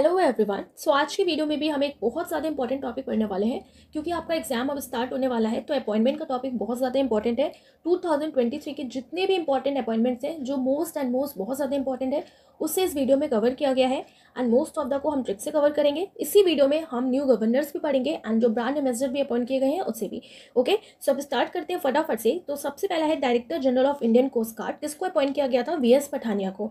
Hello everyone so आज की video में भी हम एक बहुत ज़्यादा इंपॉर्टेंट टॉपिक पढ़ने वाले हैं क्योंकि आपका एग्जाम अब स्टार्ट होने वाला है तो अपॉइंटमेंट का टॉपिक बहुत ज़्यादा इंपॉर्टेंट है 2023 के जितने भी इंपॉर्टेंट अपॉइंटमेंट्स हैं जो मोस्ट एंड मोस्ट बहुत ज़्यादा इंपॉर्टेंट है उससे इस वीडियो में कवर किया गया है एंड मोस्ट ऑफ द को हम ट्रिक से कवर करेंगे इसी वीडियो में हम न्यू गवर्नर्स भी पढ़ेंगे एंड जो ब्रांड एम्बेसडर भी अपॉइंट किए गए हैं उससे भी ओके सो अब स्टार्ट करते हैं फटाफट से तो सबसे पहला है director general of Indian coast guard किसको अपॉइंट किया गया था वी पठानिया को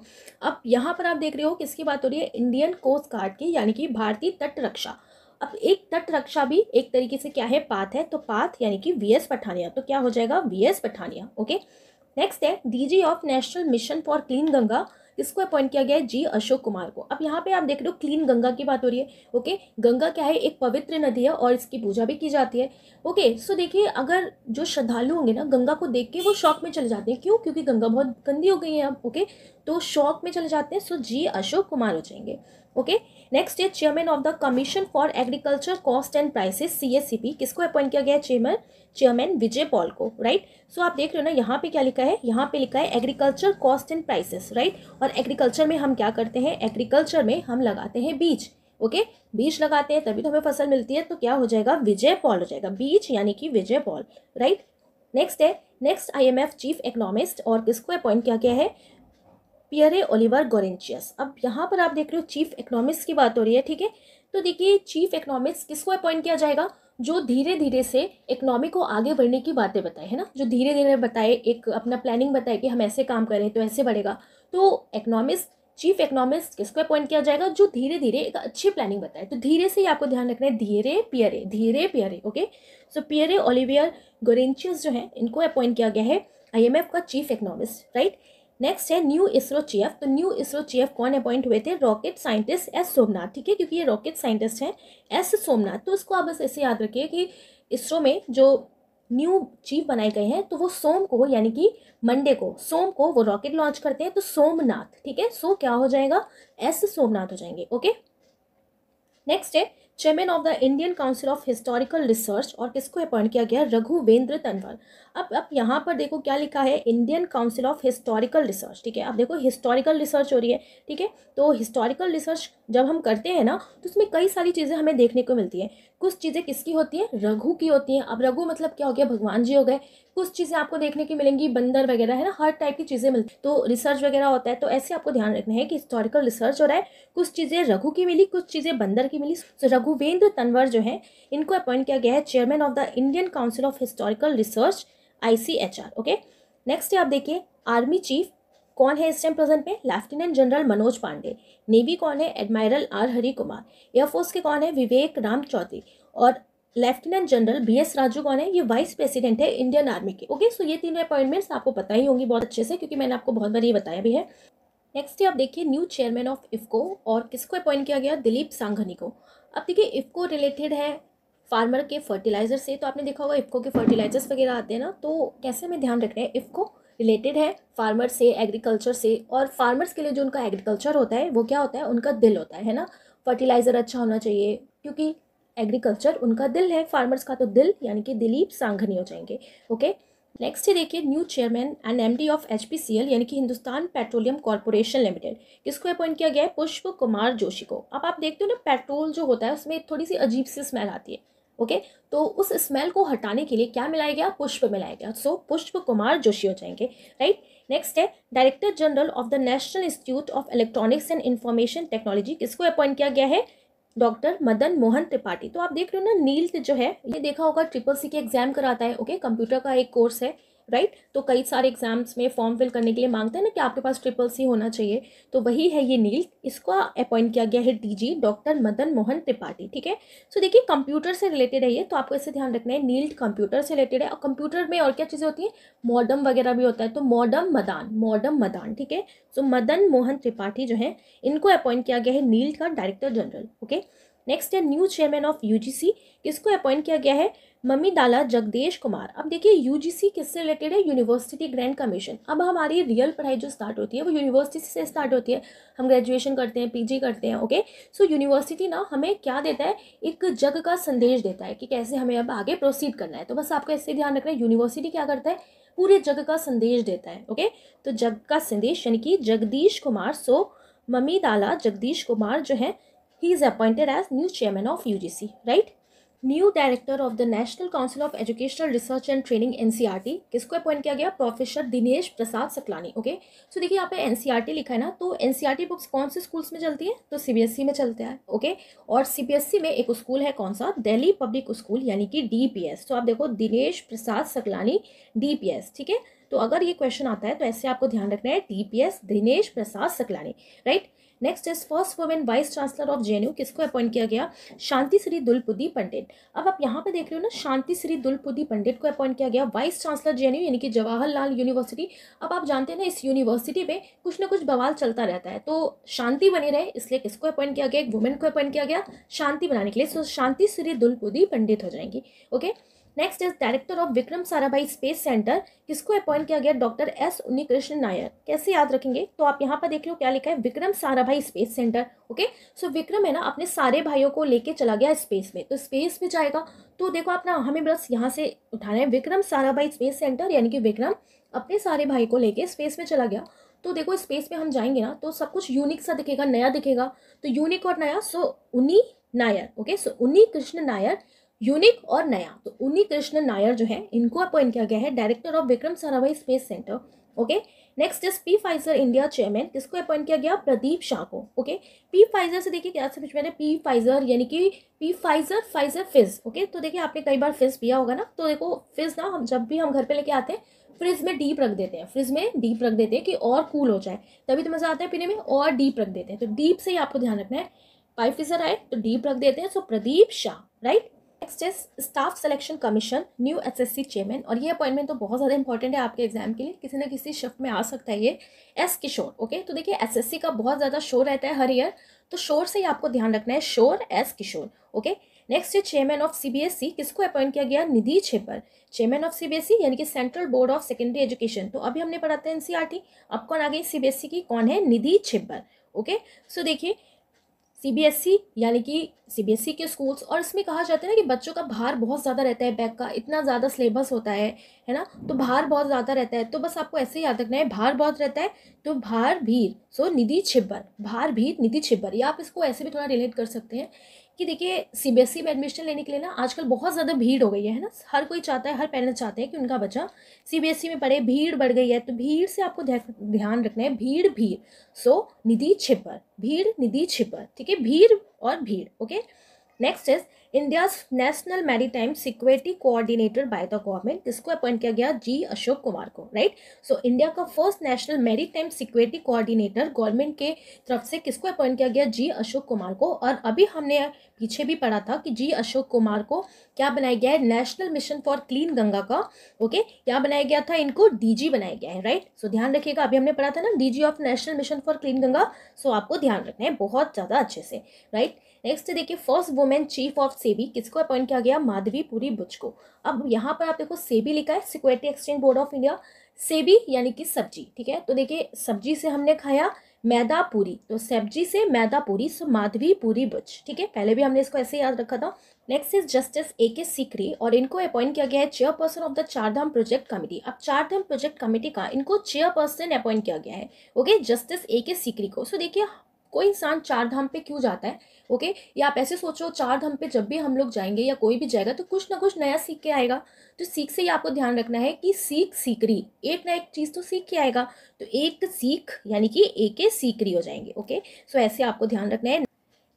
अब यहाँ पर आप देख रहे हो किसकी बात हो रही है इंडियन कोस्ट गार्ड के यानी कि भारतीय तट रक्षा अब एक तट रक्षा भी एक तरीके से क्या है पाथ है तो पाथ यानी कि वीएस पठानिया तो क्या हो जाएगा वीएस पठानिया ओके नेक्स्ट है DG of national mission for clean Ganga इसको अपॉइंट किया गया है जी अशोक कुमार को अब यहाँ पे आप देख रहे हो क्लीन गंगा की बात हो रही है ओके गंगा क्या है एक पवित्र नदी है और इसकी पूजा भी की जाती है ओके सो देखिए अगर जो श्रद्धालु होंगे ना गंगा को देख के वो शौक में चले जाते हैं क्यों क्योंकि गंगा बहुत गंदी हो गई है अब ओके तो शौक में चले जाते हैं सो जी अशोक कुमार हो जाएंगे ओके नेक्स्ट है chairman of the commission for agriculture cost and prices CSCP किसको अपॉइंट किया गया है चेयरमैन चेयरमैन विजय पॉल को राइट सो आप देख रहे हो ना यहाँ पे क्या लिखा है यहाँ पे लिखा है agriculture cost and prices right और एग्रीकल्चर में हम क्या करते हैं एग्रीकल्चर में हम लगाते हैं बीज ओके okay? बीज लगाते हैं तभी तो हमें फसल मिलती है तो क्या हो जाएगा विजय पॉल हो जाएगा बीज यानी कि विजय पॉल राइट नेक्स्ट है नेक्स्ट आईएमएफ चीफ इकोनॉमिस्ट और किसको अपॉइंट किया गया है पियरे ओलिवर गोरेंचियस अब यहाँ पर आप देख रहे हो चीफ इकोनॉमिक्स की बात हो रही है ठीक है तो देखिए चीफ इकोनॉमिक्स किसको अपॉइंट किया जाएगा जो धीरे धीरे से इकोनॉमी को आगे बढ़ने की बातें बताए है ना जो धीरे धीरे बताए एक अपना प्लानिंग बताए कि हम ऐसे काम करें तो ऐसे बढ़ेगा तो इकोनॉमिक्स चीफ इकोनॉमिक्स किसको अपॉइंट किया जाएगा जो धीरे धीरे एक अच्छी प्लानिंग बताए तो धीरे से ही आपको ध्यान रखना है धीरे पियरे धीरे Pierre okay so Pierre Olivier Gourinchas जो है इनको अपॉइंट किया गया है आई का चीफ इकोनॉमिक्स राइट नेक्स्ट है न्यू इसरो चीफ तो न्यू इसरो चीफ कौन अपॉइंट हुए थे रॉकेट साइंटिस्ट एस सोमनाथ ठीक है क्योंकि ये रॉकेट साइंटिस्ट हैं एस सोमनाथ तो इसको आप बस ऐसे याद रखिए कि इसरो में जो न्यू चीफ बनाए गए हैं तो वो सोम को यानी कि मंडे को सोम को वो रॉकेट लॉन्च करते हैं तो सोमनाथ ठीक है सो क्या हो जाएगा एस सोमनाथ हो जाएंगे ओके नेक्स्ट है chairman of the Indian council of historical research और किसको अपॉइंट किया गया रघुवेंद्र तनवर अब अब यहाँ पर देखो क्या लिखा है Indian council of historical research ठीक है अब देखो हिस्टोरिकल रिसर्च हो रही है ठीक है तो हिस्टोरिकल रिसर्च जब हम करते हैं ना तो उसमें कई सारी चीज़ें हमें देखने को मिलती हैं कुछ चीज़ें किसकी होती हैं रघु की होती हैं अब रघु मतलब क्या हो गया भगवान जी हो गए कुछ चीज़ें आपको देखने की मिलेंगी बंदर वगैरह है ना हर टाइप की चीज़ें मिलती तो रिसर्च वगैरह होता है तो ऐसे आपको ध्यान रखना है कि हिस्टोरिकल रिसर्च हो रहा है कुछ चीज़ें रघु की मिली कुछ चीज़ें बंदर की मिली तो रघुवेंद्र तनवर जो है इनको अपॉइंट किया गया है chairman of the Indian council of historical research ICHR okay next आप देखिए आर्मी चीफ कौन है इस टाइम प्रेजेंट में lieutenant general Manoj Pande navy कौन है एडमायरल आर हरि कुमार एयरफोर्स के कौन है विवेक राम चौधरी और लेफ्टिनेंट जनरल बी एस राजू कौन है ये वाइस प्रेसिडेंट है इंडियन आर्मी के ओके सो ये तीन अपॉइंटमेंट्स आपको पता ही होंगी बहुत अच्छे से क्योंकि मैंने आपको बहुत बार ये बताया भी है नेक्स्ट आप देखिए न्यू चेयरमैन ऑफ इफको और किसको अपॉइंट किया गया दिलीप सांघनी को अब देखिए इफको रिलेटेड है फार्मर के फर्टिलाइज़र से तो आपने देखा होगा इफ्को के फर्टिलाइज़र्स वगैरह आते हैं ना तो कैसे हमें ध्यान रखना है इफ्को रिलेटेड है फार्मर से एग्रीकल्चर से और फार्मर्स के लिए जो उनका एग्रीकल्चर होता है वो क्या होता है उनका दिल होता है है ना फर्टिलाइज़र अच्छा होना चाहिए क्योंकि एग्रीकल्चर उनका दिल है फार्मर्स का तो दिल यानी कि दिलीप सांघनी हो जाएंगे ओके नेक्स्ट है देखिए new chairman and MD of HPCL यानी कि हिंदुस्तान पेट्रोलियम कॉरपोरेशन लिमिटेड किसको अपॉइंट किया गया है पुष्प कुमार जोशी को अब आप देखते हो ना पेट्रोल जो होता है उसमें थोड़ी सी अजीब सी स्मेल आती है ओके तो उस स्मेल को हटाने के लिए क्या मिलाया गया पुष्प मिलाया गया सो पुष्प कुमार जोशी हो जाएंगे राइट नेक्स्ट है director general of the national institute of electronics and information technology किसको अपॉइंट किया गया है डॉक्टर मदन मोहन त्रिपाठी तो आप देख रहे हो ना नील जो है ये देखा होगा ट्रिपल सी के एग्जाम कराता है ओके कंप्यूटर का एक कोर्स है राइट right? तो कई सारे एग्जाम्स में फॉर्म फिल करने के लिए मांगते हैं ना कि आपके पास ट्रिपल सी होना चाहिए तो वही है ये नील इसको अपॉइंट किया गया है डीजी डॉक्टर मदन मोहन त्रिपाठी ठीक है सो देखिए कंप्यूटर से रिलेटेड है ये तो आपको इसे ध्यान रखना है नील कंप्यूटर से रिलेटेड है और कंप्यूटर में और क्या चीज़ें होती हैं मॉडम वगैरह भी होता है तो मॉडम मदान मॉडम मदान ठीक है सो मदन मोहन त्रिपाठी जो है इनको अपॉइंट किया गया है नील का डायरेक्टर जनरल ओके नेक्स्ट है न्यू चेयरमैन ऑफ यू किसको अपॉइंट किया गया है मम्मी डाला जगदेश कुमार अब देखिए यूजीसी किससे रिलेटेड है यूनिवर्सिटी ग्रैंड कमीशन अब हमारी रियल पढ़ाई जो स्टार्ट होती है वो यूनिवर्सिटी से स्टार्ट होती है हम ग्रेजुएशन करते हैं पीजी करते हैं ओके सो यूनिवर्सिटी ना हमें क्या देता है एक जग का संदेश देता है कि कैसे हमें अब आगे प्रोसीड करना है तो बस आपको इससे ध्यान रखना है यूनिवर्सिटी क्या करता है पूरे जग का संदेश देता है ओके तो जग का संदेश यानी कि जगदीश कुमार सो मम्मी दाला जगदीश कुमार जो है he is appointed as new chairman of U right new director of the national council of educational research and training NCERT e किसको अपॉइंट किया गया professor Dinesh Prasad Saklani okay so देखिए यहाँ पे एनसीईआरटी e लिखा है ना तो एनसीईआरटी बुक्स e कौन से स्कूल्स में चलती है तो सीबीएसई में चलता है ओके और सीबीएसई में एक स्कूल है कौन सा दिल्ली पब्लिक स्कूल यानी कि एस तो आप देखो दिनेश प्रसाद सकलानी एस ठीक है तो अगर ये क्वेश्चन आता है तो ऐसे आपको ध्यान रखना है S Dinesh Prasad Saklani right next is first women vice chancellor of J किसको अपॉइंट किया गया शांति श्री दुलपुदी पंडित अब आप यहाँ पे देख रहे हो ना शांति श्री दुलपुदी पंडित को अपॉइंट किया गया वाइस चांसलर जे यानी कि जवाहरलाल यूनिवर्सिटी अब आप जानते हैं ना इस यूनिवर्सिटी में कुछ ना कुछ बवाल चलता रहता है तो शांति बनी रहे इसलिए किसको अपॉइंट किया गया एक वुमेन को अपॉइंट किया गया शांति बनाने के लिए सो शांति श्री दुलपुदी पंडित हो जाएंगी okay next is director of Vikram Sarabhai space centre किसको अपॉइंट किया गया डॉक्टर एस उन्नीकृष्ण नायर कैसे याद रखेंगे तो आप यहाँ पर देख लो क्या लिखा है Vikram Sarabhai space centre okay so Vikram है ना अपने सारे भाइयों को लेके चला गया स्पेस में तो स्पेस में जाएगा तो देखो आप ना हमें बस यहाँ से उठाना है विक्रम साराभाई स्पेस सेंटर यानी कि विक्रम अपने सारे भाई को लेके स्पेस में चला गया तो देखो स्पेस में हम जाएंगे ना तो सब कुछ यूनिक सा दिखेगा नया दिखेगा तो यूनिक और नया सो उन्नी नायर ओके सो उन्नी कृष्ण नायर यूनिक और नया तो उन्नी कृष्ण नायर जो है इनको अपॉइंट किया गया है director of Vikram Sarabhai space centre okay next is P Pfizer India chairman किसको अपॉइंट किया गया प्रदीप शाह को ओके पी फाइजर से देखिए क्या समझ में पी फाइजर यानी कि पी फाइजर फाइजर फिज ओके तो देखिए आपने कई बार फिज पिया होगा ना तो देखो फिज ना हम जब भी हम घर पे लेके आते हैं फ्रिज में डीप रख देते हैं फ्रिज में डीप रख देते हैं कि और कूल हो जाए तभी तो मज़ा आता है पीने में और डीप रख देते हैं तो डीप से ही आपको ध्यान रखना है पाइफिजर आए तो डीप रख देते हैं so Pradeep Shah right next is staff selection commission new SSC chairman और ये अपॉइंटमेंट तो बहुत ज़्यादा इंपॉर्टेंट है आपके एग्जाम के लिए किसी ना किसी शिफ्ट में आ सकता है ये एस किशोर ओके तो देखिए एसएससी का बहुत ज़्यादा शोर रहता है हर ईयर तो शोर से ही आपको ध्यान रखना है शोर एस किशोर ओके नेक्स्ट ये चेयरमैन ऑफ सी किसको अपॉइंट किया गया निधि छेपर चेयरमैन ऑफ सी यानी कि central board of secondary education तो अभी हमने पढ़ाते हैं टी e अब कौन आ गई सीबीएसई e की कौन है निधि छेपर ओके सो देखिए सीबीएसई e, यानी कि सीबीएसई e के स्कूल्स और इसमें कहा जाता है ना कि बच्चों का भार बहुत ज़्यादा रहता है बैग का इतना ज़्यादा सिलेबस होता है है ना तो भार बहुत ज़्यादा रहता है तो बस आपको ऐसे ही याद रखना है भार बहुत रहता है तो भार भीर सो निधि छिब्बर भार भीर निधि छिब्बर या आप इसको ऐसे भी थोड़ा रिलेट कर सकते हैं कि देखिए सी बी एस ई में एडमिशन लेने के लिए ना आजकल बहुत ज़्यादा भीड़ हो गई है ना हर कोई चाहता है हर पेरेंट्स चाहते हैं कि उनका बच्चा सी बी एस ई में पढ़े भीड़ बढ़ गई है तो भीड़ से आपको ध्यान रखना है भीड़ भीड़ सो निधि छिपर भीड़ निधि छिपर ठीक है भीड़ और भीड़ okay next is India's national maritime security coordinator by the government किसको अपॉइंट किया गया जी अशोक कुमार को राइट सो इंडिया का first national maritime security coordinator government के तरफ से किसको अपॉइंट किया गया जी अशोक कुमार को और अभी हमने पीछे भी पढ़ा था कि जी अशोक कुमार को क्या बनाया गया है national mission for clean Ganga का ओके क्या बनाया गया था इनको डीजी बनाया गया है राइट सो ध्यान रखिएगा अभी हमने पढ़ा था ना DG of national mission for clean Ganga so आपको ध्यान रखना है बहुत ज़्यादा अच्छे से राइट right? नेक्स्ट देखिए first women chief of SEBI किसको अपॉइंट किया गया माधवी पुरी बुच को अब यहाँ पर आप देखो सेबी लिखा है security exchange board of India SEBI यानी कि सब्जी ठीक है तो देखिए सब्जी से हमने खाया मैदा पूरी तो सब्जी से मैदा पूरी सो माधवी पूरी बुच ठीक है पहले भी हमने इसको ऐसे याद रखा था नेक्स्ट इज जस्टिस ए के सिकरी और इनको अपॉइंट किया गया है chairperson of the Char Dham project committee अब चारधाम प्रोजेक्ट कमेटी का इनको चेयरपर्सन अपॉइंट किया गया है ओके जस्टिस ए के सिकरी को सो देखिए कोई इंसान चार धाम पे क्यों जाता है ओके या आप ऐसे सोचो चार धाम पे जब भी हम लोग जाएंगे या कोई भी जाएगा तो कुछ ना कुछ नया सीख के आएगा तो सीख से ही आपको ध्यान रखना है कि सीख सीकरी एक ना एक चीज़ तो सीख के आएगा तो एक सीख यानी कि एक एक सीकरी हो जाएंगे ओके सो ऐसे आपको ध्यान रखना है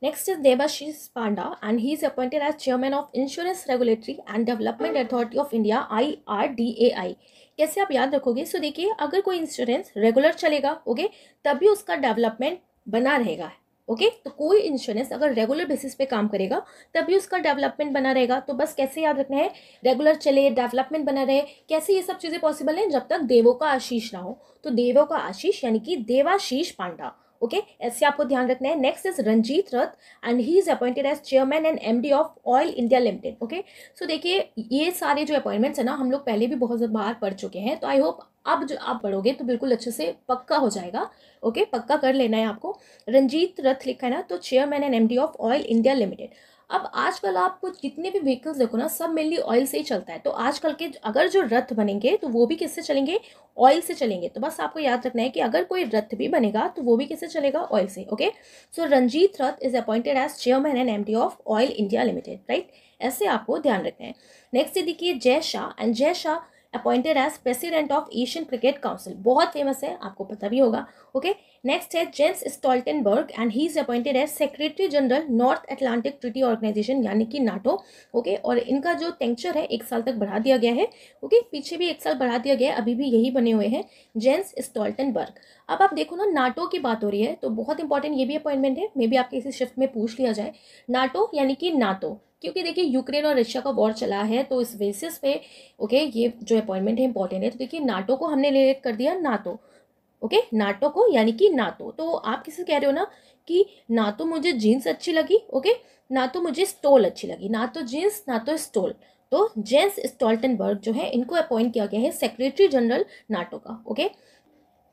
next Devashish Panda and he is appointed as chairman of insurance regulatory and development authority of India I R D A I कैसे आप याद रखोगे सो so, देखिए अगर कोई इंश्योरेंस रेगुलर चलेगा ओके okay, तभी उसका डेवलपमेंट बना रहेगा ओके तो कोई इंश्योरेंस अगर रेगुलर बेसिस पे काम करेगा तभी उसका डेवलपमेंट बना रहेगा तो बस कैसे याद रखना है रेगुलर चले डेवलपमेंट बना रहे कैसे ये सब चीज़ें पॉसिबल हैं जब तक देवों का आशीष ना हो तो देवों का आशीष यानी कि देवाशीष पांडा ओके ऐसे आपको ध्यान रखना है next is Ranjit Rath and he is appointed as chairman and MD of oil India limited okay so देखिए ये सारे जो अपॉइंटमेंट्स है ना हम लोग पहले भी बहुत बार पढ़ चुके हैं तो आई होप अब जो आप पढ़ोगे तो बिल्कुल अच्छे से पक्का हो जाएगा ओके पक्का कर लेना है आपको रंजीत रथ लिखा है ना तो chairman and MD of oil India limited अब आजकल आप कुछ जितने भी व्हीकल्स देखो ना सब मेनली ऑयल से ही चलता है तो आजकल के अगर जो रथ बनेंगे तो वो भी किससे चलेंगे ऑयल से चलेंगे तो बस आपको याद रखना है कि अगर कोई रथ भी बनेगा तो वो भी किससे चलेगा ऑयल से okay so Ranjit Rath is appointed as chairman and M of oil India limited right ऐसे आपको ध्यान रखना है नेक्स्ट देखिए जय Shah and Jay Shah appointed as president of Asian cricket council बहुत फेमस है आपको पता भी होगा ओके नेक्स्ट है James Stoltenberg and he is appointed as secretary general North Atlantic treaty organisation यानी कि नाटो ओके और इनका जो टेंचर है एक साल तक बढ़ा दिया गया है ओके पीछे भी एक साल बढ़ा दिया गया है अभी भी यही बने हुए हैं जेम्स स्टॉल्टनबर्ग अब आप देखो ना नाटो की बात हो रही है तो बहुत इंपॉर्टेंट ये भी अपॉइंटमेंट है मे बी आपके इसी शिफ्ट में पूछ लिया जाए नाटो यानी कि नाटो क्योंकि देखिए यूक्रेन और रशिया का वॉर चला है तो इस बेसिस पे ओके ये जो अपॉइंटमेंट है इंपॉर्टेंट है तो देखिए नाटो को हमने रिलेट कर दिया नाटो ओके नाटो को यानी कि नाटो तो आप किसे कह रहे हो ना कि ना तो मुझे जीन्स अच्छी लगी ओके ना तो मुझे स्टोल अच्छी लगी ना तो जीन्स ना तो स्टोल तो जेंस स्टॉल्टनबर्ग जो है इनको अपॉइंट किया गया है सेक्रेटरी जनरल नाटो का ओके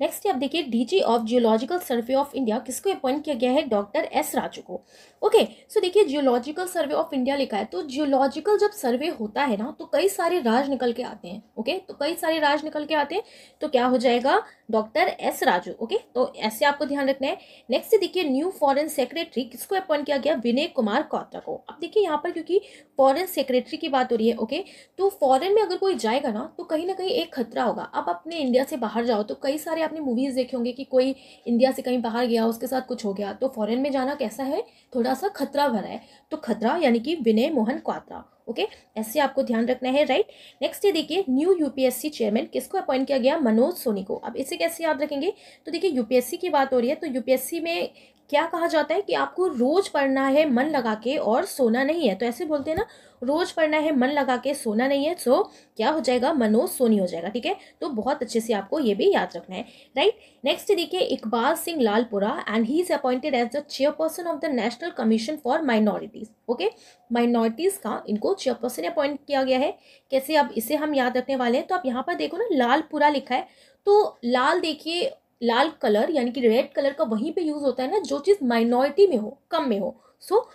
नेक्स्ट आप देखिए DG of geological survey of India किसको अपॉइंट किया गया है डॉक्टर एस राजू को ओके सो देखिए जियोलॉजिकल सर्वे ऑफ इंडिया लिखा है तो जियोलॉजिकल जब सर्वे होता है ना तो कई सारे राज निकल के आते हैं ओके तो कई सारे राज निकल के आते हैं तो क्या हो जाएगा डॉक्टर एस राजू ओके तो ऐसे आपको ध्यान रखना है नेक्स्ट देखिए न्यू फॉरेन सेक्रेटरी किसको अपॉइंट किया गया विनय कुमार कौत्रा को अब देखिए यहाँ पर क्योंकि फॉरेन सेक्रेटरी की बात हो रही है ओके तो फॉरेन में अगर कोई जाएगा ना तो कहीं ना कहीं एक खतरा होगा अब अपने इंडिया से बाहर जाओ तो कई सारे आपने मूवीज़ देखे होंगे कि कोई इंडिया से कहीं बाहर गया उसके साथ कुछ हो गया तो फॉरेन में जाना कैसा है थोड़ा सा खतरा भरा है तो खतरा यानी कि विनय मोहन क्वात्रा ओके ऐसे आपको ध्यान रखना है राइट नेक्स्ट ये देखिए न्यू यूपीएससी चेयरमैन किसको अपॉइंट किया गया मनोज सोनी को अब इसे कैसे याद रखेंगे तो देखिए यूपीएससी की बात हो रही है तो यूपीएससी में क्या कहा जाता है कि आपको रोज़ पढ़ना है मन लगा के और सोना नहीं है तो ऐसे बोलते हैं ना रोज़ पढ़ना है मन लगा के सोना नहीं है सो क्या हो जाएगा मनोज सोनी हो जाएगा ठीक है तो बहुत अच्छे से आपको ये भी याद रखना है राइट नेक्स्ट देखिए Iqbal Singh Lalpura and he is appointed as the chairperson of the national commission for minorities okay minorities का इनको चेयरपर्सन अपॉइंट किया गया है कैसे अब इसे हम याद रखने वाले हैं तो आप यहाँ पर देखो ना लाल पूरा लिखा है तो लाल देखिए लाल कलर यानी कि रेड कलर का वहीं पे यूज़ होता है ना जो चीज़ माइनॉरिटी में हो कम में हो सो so,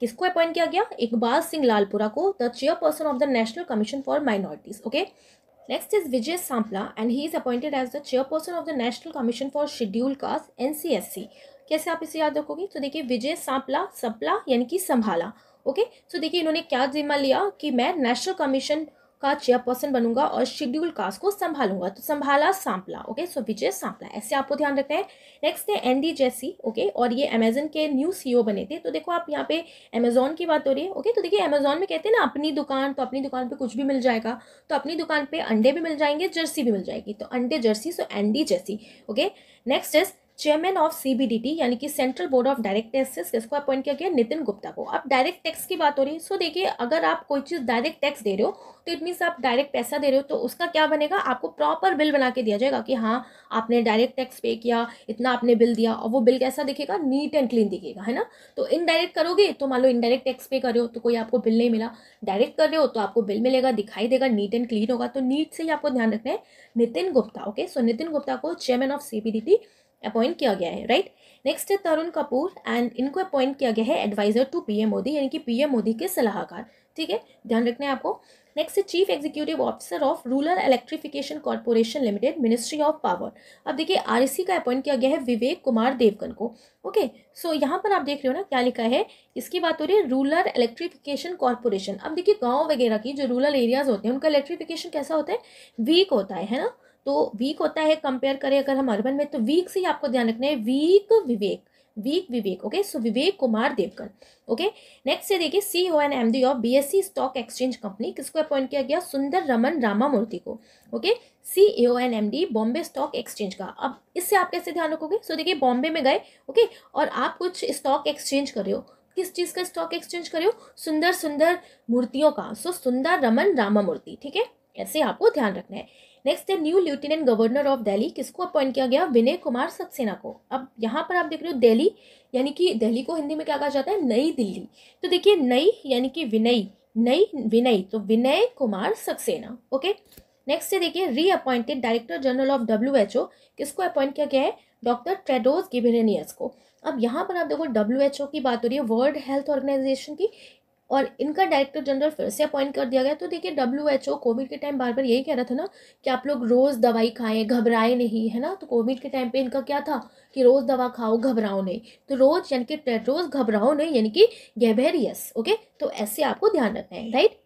किसको अपॉइंट किया गया इकबाल सिंह लालपुरा को the chairperson of the national commission for minorities okay next is Vijay Sampla and he is appointed as the chairperson of the national commission for schedule caste NCSC. कैसे आप इसे याद रखोगे तो देखिए विजय सांपला सपला यानी कि संभाला ओके सो तो देखिए इन्होंने क्या जिम्मा लिया कि मैं नेशनल कमीशन का चेयरपर्सन बनूंगा और शेड्यूल कास्ट को संभालूंगा तो संभाला सांपला ओके सो विजय सांपला ऐसे आपको ध्यान रखना है नेक्स्ट है एनडी जैसी ओके और ये अमेजन के न्यू सीईओ e बने थे तो देखो आप यहाँ पे अमेजोन की बात हो रही है ओके तो देखिए अमेजोन में कहते हैं ना अपनी दुकान तो अपनी दुकान पर कुछ भी मिल जाएगा तो अपनी दुकान पर अंडे भी मिल जाएंगे जर्सी भी मिल जाएगी तो अंडे जर्सी सो एनडी जैसी okay next is chairman of CBDT यानी कि central board of direct taxes किसको अपॉइंट किया गया नितिन गुप्ता को अब डायरेक्ट टैक्स की बात हो रही है सो देखिए अगर आप कोई चीज़ डायरेक्ट टैक्स दे रहे हो तो इट मीन्स आप डायरेक्ट पैसा दे रहे हो तो उसका क्या बनेगा आपको प्रॉपर बिल बना के दिया जाएगा कि हाँ आपने डायरेक्ट टैक्स पे किया इतना आपने बिल दिया और वो बिल कैसा दिखेगा नीट एंड क्लीन दिखेगा है ना तो इनडायरेक्ट करोगे तो मान लो इनडायरेक्ट टैक्स पे कर रहे हो तो कोई आपको बिल नहीं मिला डायरेक्ट कर रहे हो तो आपको बिल मिलेगा दिखाई देगा नीट एंड क्लीन होगा तो नीट से ही आपको ध्यान रखना है नितिन गुप्ता ओके सो नितिन गुप्ता को चेयरमैन ऑफ सी अपॉइंट किया गया है राइट नेक्स्ट है तरुण कपूर एंड इनको अपॉइंट किया गया है एडवाइजर टू पीएम मोदी यानी कि पीएम मोदी के सलाहकार ठीक है ध्यान रखना है आपको नेक्स्ट है chief executive officer of rural electrification corporation limited ministry of power अब देखिए आरएसी e का अपॉइंट किया गया है विवेक कुमार देवगन को ओके सो यहाँ पर आप देख रहे हो ना क्या लिखा है इसकी बात हो रही है रूरल इलेक्ट्रिफिकेशन कॉरपोरेशन अब देखिए गाँव वगैरह की जो रूरल एरियाज होते हैं उनका इलेक्ट्रिफिकेशन कैसा होता है वीक होता है है ना तो वीक होता है कंपेयर करें अगर हम अर्बन में तो वीक से ही आपको ध्यान रखना है week Vivek week Vivek okay so Vivek Kumar Devkar okay next से देखिए C O N M D of BSC stock exchange company किसको अपॉइंट किया गया सुंदर रमन रामामूर्ति को okay C A O N M D Bombay stock exchange का अब इससे आप कैसे ध्यान रखोगे सो देखिए बॉम्बे में गए ओके okay? और आप कुछ स्टॉक एक्सचेंज कर रहे हो किस चीज़ का स्टॉक एक्सचेंज कर रहे हो सुंदर सुंदर मूर्तियों का सो so, सुंदर रमन रामामूर्ति ठीक है ऐसे आपको ध्यान रखना है नेक्स्ट है new lieutenant governor of Delhi किसको अपॉइंट किया गया विनय कुमार सक्सेना को अब यहाँ पर आप देख रहे हो दिल्ली यानी कि दिल्ली को हिंदी में क्या कहा जाता है नई दिल्ली तो देखिए नई यानी कि विनय नई विनय तो विनय कुमार सक्सेना ओके नेक्स्ट है देखिए reappointed director general of W H O किसको अपॉइंट किया गया है डॉक्टर ट्रेडोज गिबेरेनियस को अब यहाँ पर आप देखो डब्ल्यू एच ओ की बात हो रही है वर्ल्ड हेल्थ ऑर्गेनाइजेशन की और इनका डायरेक्टर जनरल फिर से अपॉइंट कर दिया गया तो देखिए डब्ल्यू एच ओ कोविड के टाइम बार बार यही कह रहा था ना कि आप लोग रोज़ दवाई खाएं घबराए नहीं है ना तो कोविड के टाइम पे इनका क्या था कि रोज़ दवा खाओ घबराओ नहीं तो रोज़ यानी कि रोज़ घबराओ नहीं यानी कि गैबेरियस ओके तो ऐसे आपको ध्यान रखना है राइट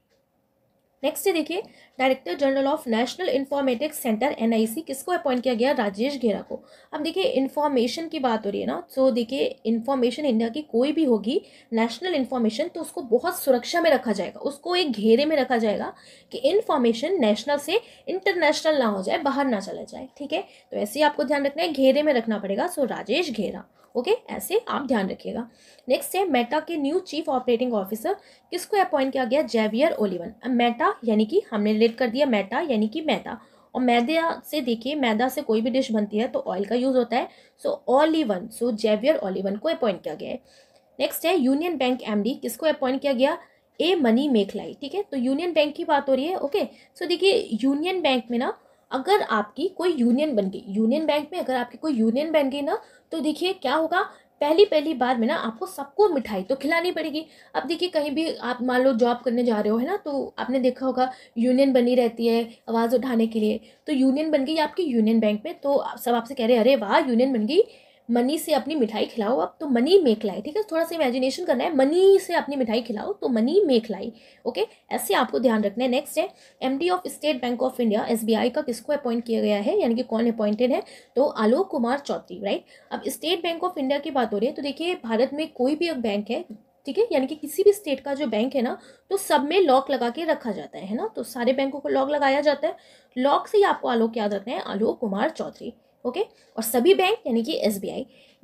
नेक्स्ट देखिए director general of national informatics centre NIC किसको अपॉइंट किया गया राजेश घेरा को अब देखिए इन्फॉर्मेशन की बात हो रही है ना तो देखिए इन्फॉर्मेशन इंडिया की कोई भी होगी नेशनल इन्फॉर्मेशन तो उसको बहुत सुरक्षा में रखा जाएगा उसको एक घेरे में रखा जाएगा कि इन्फॉर्मेशन नेशनल से इंटरनेशनल ना हो जाए बाहर ना चला जाए ठीक है तो ऐसे ही आपको ध्यान रखना है घेरे में रखना पड़ेगा सो राजेश घेरा ओके ऐसे आप ध्यान रखिएगा नेक्स्ट है मेटा के न्यू चीफ ऑपरेटिंग ऑफिसर किसको अपॉइंट किया गया जेवियर ओलिवन मेटा यानी कि हमने रिलेट कर दिया मेटा यानी कि मैदा और मैदा से देखिए मैदा से कोई भी डिश बनती है तो ऑयल का यूज़ होता है so Olivan so Javier Olivan को अपॉइंट किया गया है नेक्स्ट है यूनियन बैंक एमडी किसको अपॉइंट किया गया ए मनी मेखलाई ठीक है तो यूनियन बैंक की बात हो रही है ओके सो देखिए यूनियन बैंक में ना अगर आपकी कोई यूनियन बन गई यूनियन बैंक में अगर आपकी कोई यूनियन बन गई ना तो देखिए क्या होगा पहली पहली बार में ना आपको सबको मिठाई तो खिलानी पड़ेगी अब देखिए कहीं भी आप मान लो जॉब करने जा रहे हो है ना तो आपने देखा होगा यूनियन बनी रहती है आवाज़ उठाने के लिए तो यूनियन बन गई आपकी यूनियन बैंक में तो सब आपसे कह रहे हैं अरे वाह यूनियन बन गई मनी से अपनी मिठाई खिलाओ आप तो मनी मेक लाई ठीक है थोड़ा सा इमेजिनेशन करना है मनी से अपनी मिठाई खिलाओ तो मनी मेक लाई ओके ऐसे आपको ध्यान रखना है नेक्स्ट है MD of state bank of India SBI का किसको अपॉइंट किया गया है यानी कि कौन अपॉइंटेड है तो आलोक कुमार चौधरी राइट अब स्टेट बैंक ऑफ इंडिया की बात हो रही है तो देखिए भारत में कोई भी एक बैंक है ठीक है यानी कि किसी भी स्टेट का जो बैंक है ना तो सब में लॉक लगा के रखा जाता है ना तो सारे बैंकों को लॉक लगाया जाता है लॉक से ही आपको आलोक याद रखना है आलोक कुमार चौधरी ओके और सभी बैंक यानी कि एस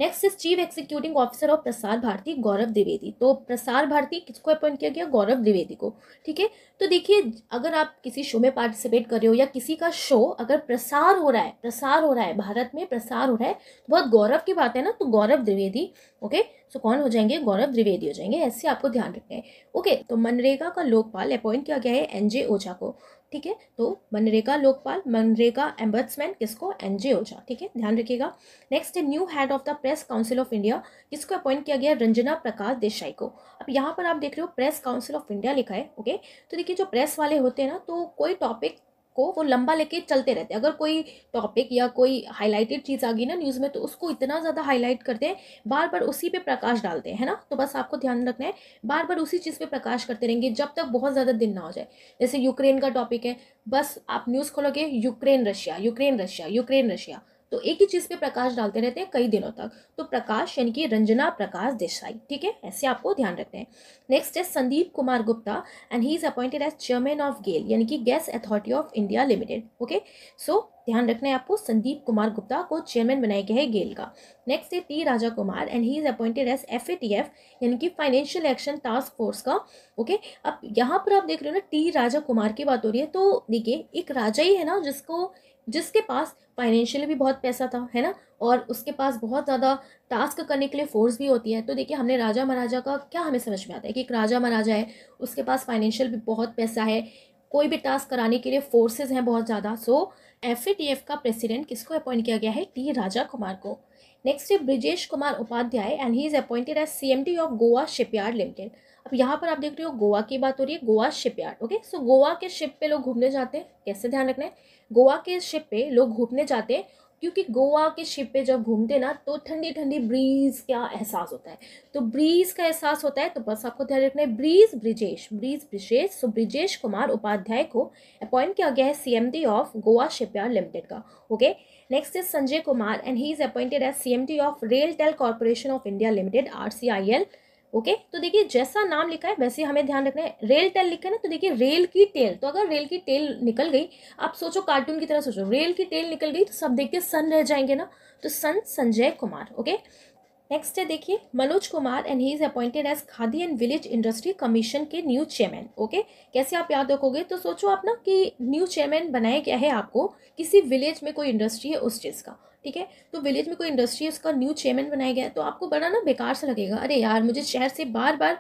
next is chief executive officer of Prasar Bharati गौरव द्विवेदी तो प्रसार भारती किसको अपॉइंट किया गया गौरव द्विवेदी को ठीक है तो देखिए अगर आप किसी शो में पार्टिसिपेट कर रहे हो या किसी का शो अगर प्रसार हो रहा है प्रसार हो रहा है भारत में प्रसार हो रहा है तो बहुत गौरव की बात है ना तो गौरव द्विवेदी ओके सो कौन हो जाएंगे गौरव द्विवेदी हो जाएंगे ऐसे आपको ध्यान रखना है ओके तो मनरेगा का लोकपाल अपॉइंट किया गया है एन ओझा को ठीक है तो मनरेगा लोकपाल मनरेगा एम्बर्समैन किसको एनजे ओझा ठीक है ध्यान रखिएगा next new head of the press council of India किसको अपॉइंट किया गया रंजना प्रकाश देसाई को अब यहाँ पर आप देख रहे हो प्रेस काउंसिल ऑफ इंडिया लिखा है ओके तो देखिए जो प्रेस वाले होते हैं ना तो कोई टॉपिक को वो लंबा लेके चलते रहते हैं अगर कोई टॉपिक या कोई हाईलाइटेड चीज़ आ गई ना न्यूज़ में तो उसको इतना ज़्यादा हाईलाइट करते हैं बार बार उसी पे प्रकाश डालते हैं ना तो बस आपको ध्यान रखना है बार बार उसी चीज़ पर प्रकाश करते रहेंगे जब तक बहुत ज़्यादा दिन ना हो जाए जैसे यूक्रेन का टॉपिक है बस आप न्यूज़ खोलोगे Ukraine Russia Ukraine Russia Ukraine Russia तो एक ही चीज़ पे प्रकाश डालते रहते हैं कई दिनों तक तो प्रकाश यानी कि रंजना प्रकाश देसाई ठीक है ऐसे आपको ध्यान रखते हैं नेक्स्ट है Sandeep Kumar Gupta and he is appointed as chairman of GAIL यानी कि gas authority of India limited okay so ध्यान रखना है आपको संदीप कुमार गुप्ता को चेयरमैन बनाया गया है गेल का नेक्स्ट है T Raja Kumar and he is appointed as F A T F यानी कि फाइनेंशियल एक्शन टास्क फोर्स का ओके अब यहाँ पर आप देख रहे हो ना टी राजा कुमार की बात हो रही है तो देखिए एक राजा ही है ना जिसको जिसके पास फाइनेंशियली भी बहुत पैसा था है ना और उसके पास बहुत ज़्यादा टास्क करने के लिए फोर्स भी होती है तो देखिए हमने राजा महाराजा का क्या हमें समझ में आता है कि एक राजा महाराजा है उसके पास फाइनेंशियल भी बहुत पैसा है कोई भी टास्क कराने के लिए फोर्सेज हैं बहुत ज़्यादा सो एफ का प्रेसिडेंट किसको अपॉइंट किया गया है टी राजा कुमार को नेक्स्ट है Brijesh Kumar Upadhyay and he is appointed as C of Goa shipyard limited अब यहाँ पर आप देख रहे हो गोवा की बात हो रही है Goa shipyard okay so Goa के शिप पे लोग घूमने जाते हैं कैसे ध्यान रखना है गोवा के शिप पे लोग घूमने जाते हैं क्योंकि गोवा के शिप पे जब घूमते ना तो ठंडी ठंडी ब्रीज का एहसास होता है तो ब्रीज का एहसास होता है तो बस आपको ध्यान रखना है ब्रीज ब्रिजेश ब्रीज ब्रिजेश सो ब्रिजेश कुमार उपाध्याय को अपॉइंट किया गया है C of Goa shipyard limited का okay next is Sanjay Kumar and he is appointed as C of RailTel corporation of India limited R okay तो देखिए जैसा नाम लिखा है वैसे हमें ध्यान रखना है रेल टेल लिखा है ना तो देखिए रेल की टेल तो अगर रेल की टेल निकल गई आप सोचो कार्टून की तरह सोचो रेल की टेल निकल गई तो सब देख के सन रह जाएंगे ना तो सन संजय कुमार ओके नेक्स्ट है देखिए Manoj Kumar and he is appointed as Khadi and village industry commission के न्यू चेयरमैन ओके कैसे आप याद रखोगे तो सोचो आप ना कि न्यू चेयरमैन बनाया क्या है आपको किसी विलेज में कोई इंडस्ट्री है उस चीज़ का ठीक है तो विलेज में कोई इंडस्ट्री है उसका न्यू चेयरमैन बनाया गया तो आपको बड़ा ना बेकार सा लगेगा अरे यार मुझे शहर से बार बार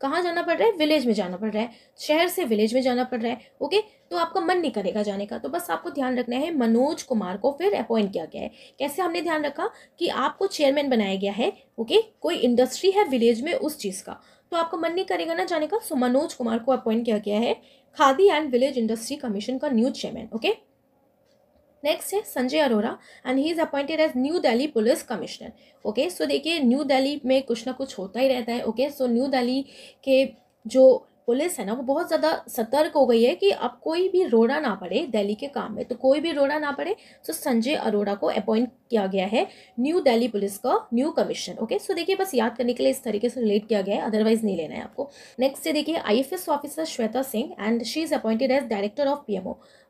कहाँ जाना पड़ रहा है विलेज में जाना पड़ रहा है शहर से विलेज में जाना पड़ रहा है ओके तो आपका मन नहीं करेगा जाने का तो बस आपको ध्यान रखना है मनोज कुमार को फिर अपॉइंट किया गया है कैसे हमने ध्यान रखा कि आपको चेयरमैन बनाया गया है ओके कोई इंडस्ट्री है विलेज में उस चीज़ का तो आपका मन नहीं करेगा ना जाने का सो मनोज कुमार को अपॉइंट किया गया है Khadi and village industry commission का न्यू चेयरमैन ओके नेक्स्ट है Sanjay Arora and he is appointed as New Delhi police commissioner okay so देखिए न्यू दिल्ली में कुछ ना कुछ होता ही रहता है ओके सो न्यू दिल्ली के जो पुलिस है ना वो बहुत ज़्यादा सतर्क हो गई है कि अब कोई भी रोड़ा ना पड़े दिल्ली के काम में तो कोई भी रोड़ा ना पड़े सो संजय अरोड़ा को अपॉइंट किया गया है न्यू दिल्ली पुलिस का न्यू कमिश्नर ओके सो देखिए बस याद करने के लिए इस तरीके से रिलेट किया गया है अदरवाइज नहीं लेना है आपको नेक्स्ट है देखिए I officer Shweta Singh and she is appointed as director of P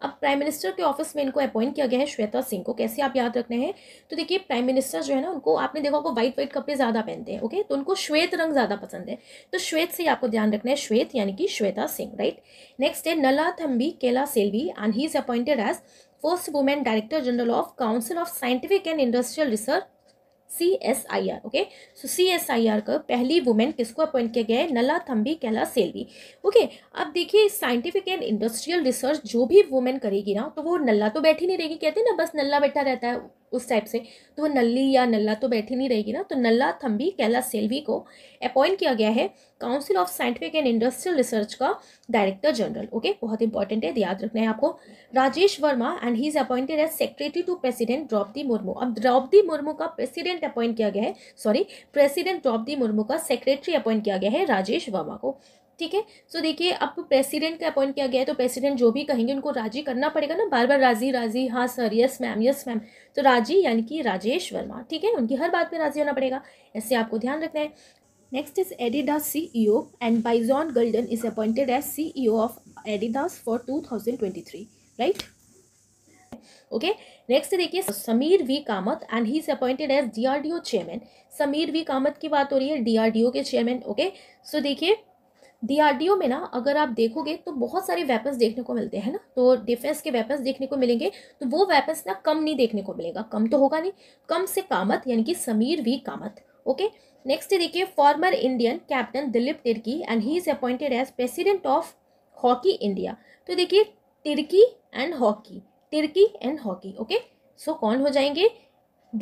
अब प्राइम मिनिस्टर के ऑफिस में इनको अपॉइंट किया गया है श्वेता सिंह को कैसे आप याद रखने हैं तो देखिए प्राइम मिनिस्टर जो है ना उनको आपने देखा होगा व्हाइट व्हाइट कपड़े ज़्यादा पहनते हैं ओके तो उनको श्वेत रंग ज़्यादा पसंद है तो श्वेत से आपको ध्यान रखना है श्वेत यानी कि श्वेता सिंह राइट नेक्स्ट है Nallathamby Kalaiselvi and he is appointed as first women director general of council of scientific and industrial research C S I R okay so C S I R का पहली वुमेन किसको appoint किया गया है Nallathamby Kalaiselvi okay okay, अब देखिए scientific and industrial research जो भी वुमेन करेगी ना तो वो नल्ला तो बैठी नहीं रहेगी कहते ना बस नल्ला बैठा रहता है उस टाइप से तो वो नल्ली या नल्ला तो बैठी नहीं रहेगी ना तो नल्ला थम्बी कैला सेल्वी को अपॉइंट किया गया है council of scientific and industrial research का डायरेक्टर जनरल ओके बहुत इंपॉर्टेंट है याद रखना है आपको Rajesh Verma and he is appointed as secretary to president Droupadi Murmu अब द्रौपदी मुर्मू का प्रेसिडेंट अपॉइंट किया गया है सॉरी प्रेसिडेंट द्रौपदी मुर्मू का सेक्रेटरी अपॉइंट किया गया है राजेश वर्मा को ठीक है सो देखिए अब प्रेसिडेंट का अपॉइंट किया गया है तो प्रेसिडेंट जो भी कहेंगे उनको राजी करना पड़ेगा ना बार बार राजी राजी हाँ sir yes ma'am yes ma'am तो राजी यानी कि राजेश वर्मा ठीक है उनकी हर बात पे राजी होना पड़ेगा ऐसे आपको ध्यान रखना है next is Adidas CEO and Bjorn Gulden is appointed as CEO of Adidas for three right okay next देखिए Sameer V Kamat and he is appointed as DRDO chairman Sameer V Kamat की बात हो रही है डीआरडीओ के चेयरमैन ओके सो देखिए DRDO में ना अगर आप देखोगे तो बहुत सारे वेपन्स देखने को मिलते हैं ना तो डिफेंस के वेपन्स देखने को मिलेंगे तो वो वेपन्स ना कम नहीं देखने को मिलेगा कम तो होगा नहीं कम से कामत यानी कि Sameer V Kamat okay next देखिए former Indian captain Dilip Tirkey and he is appointed as president of hockey India तो देखिए Tirkey and hockey Tirkey and hockey okay so कौन हो जाएंगे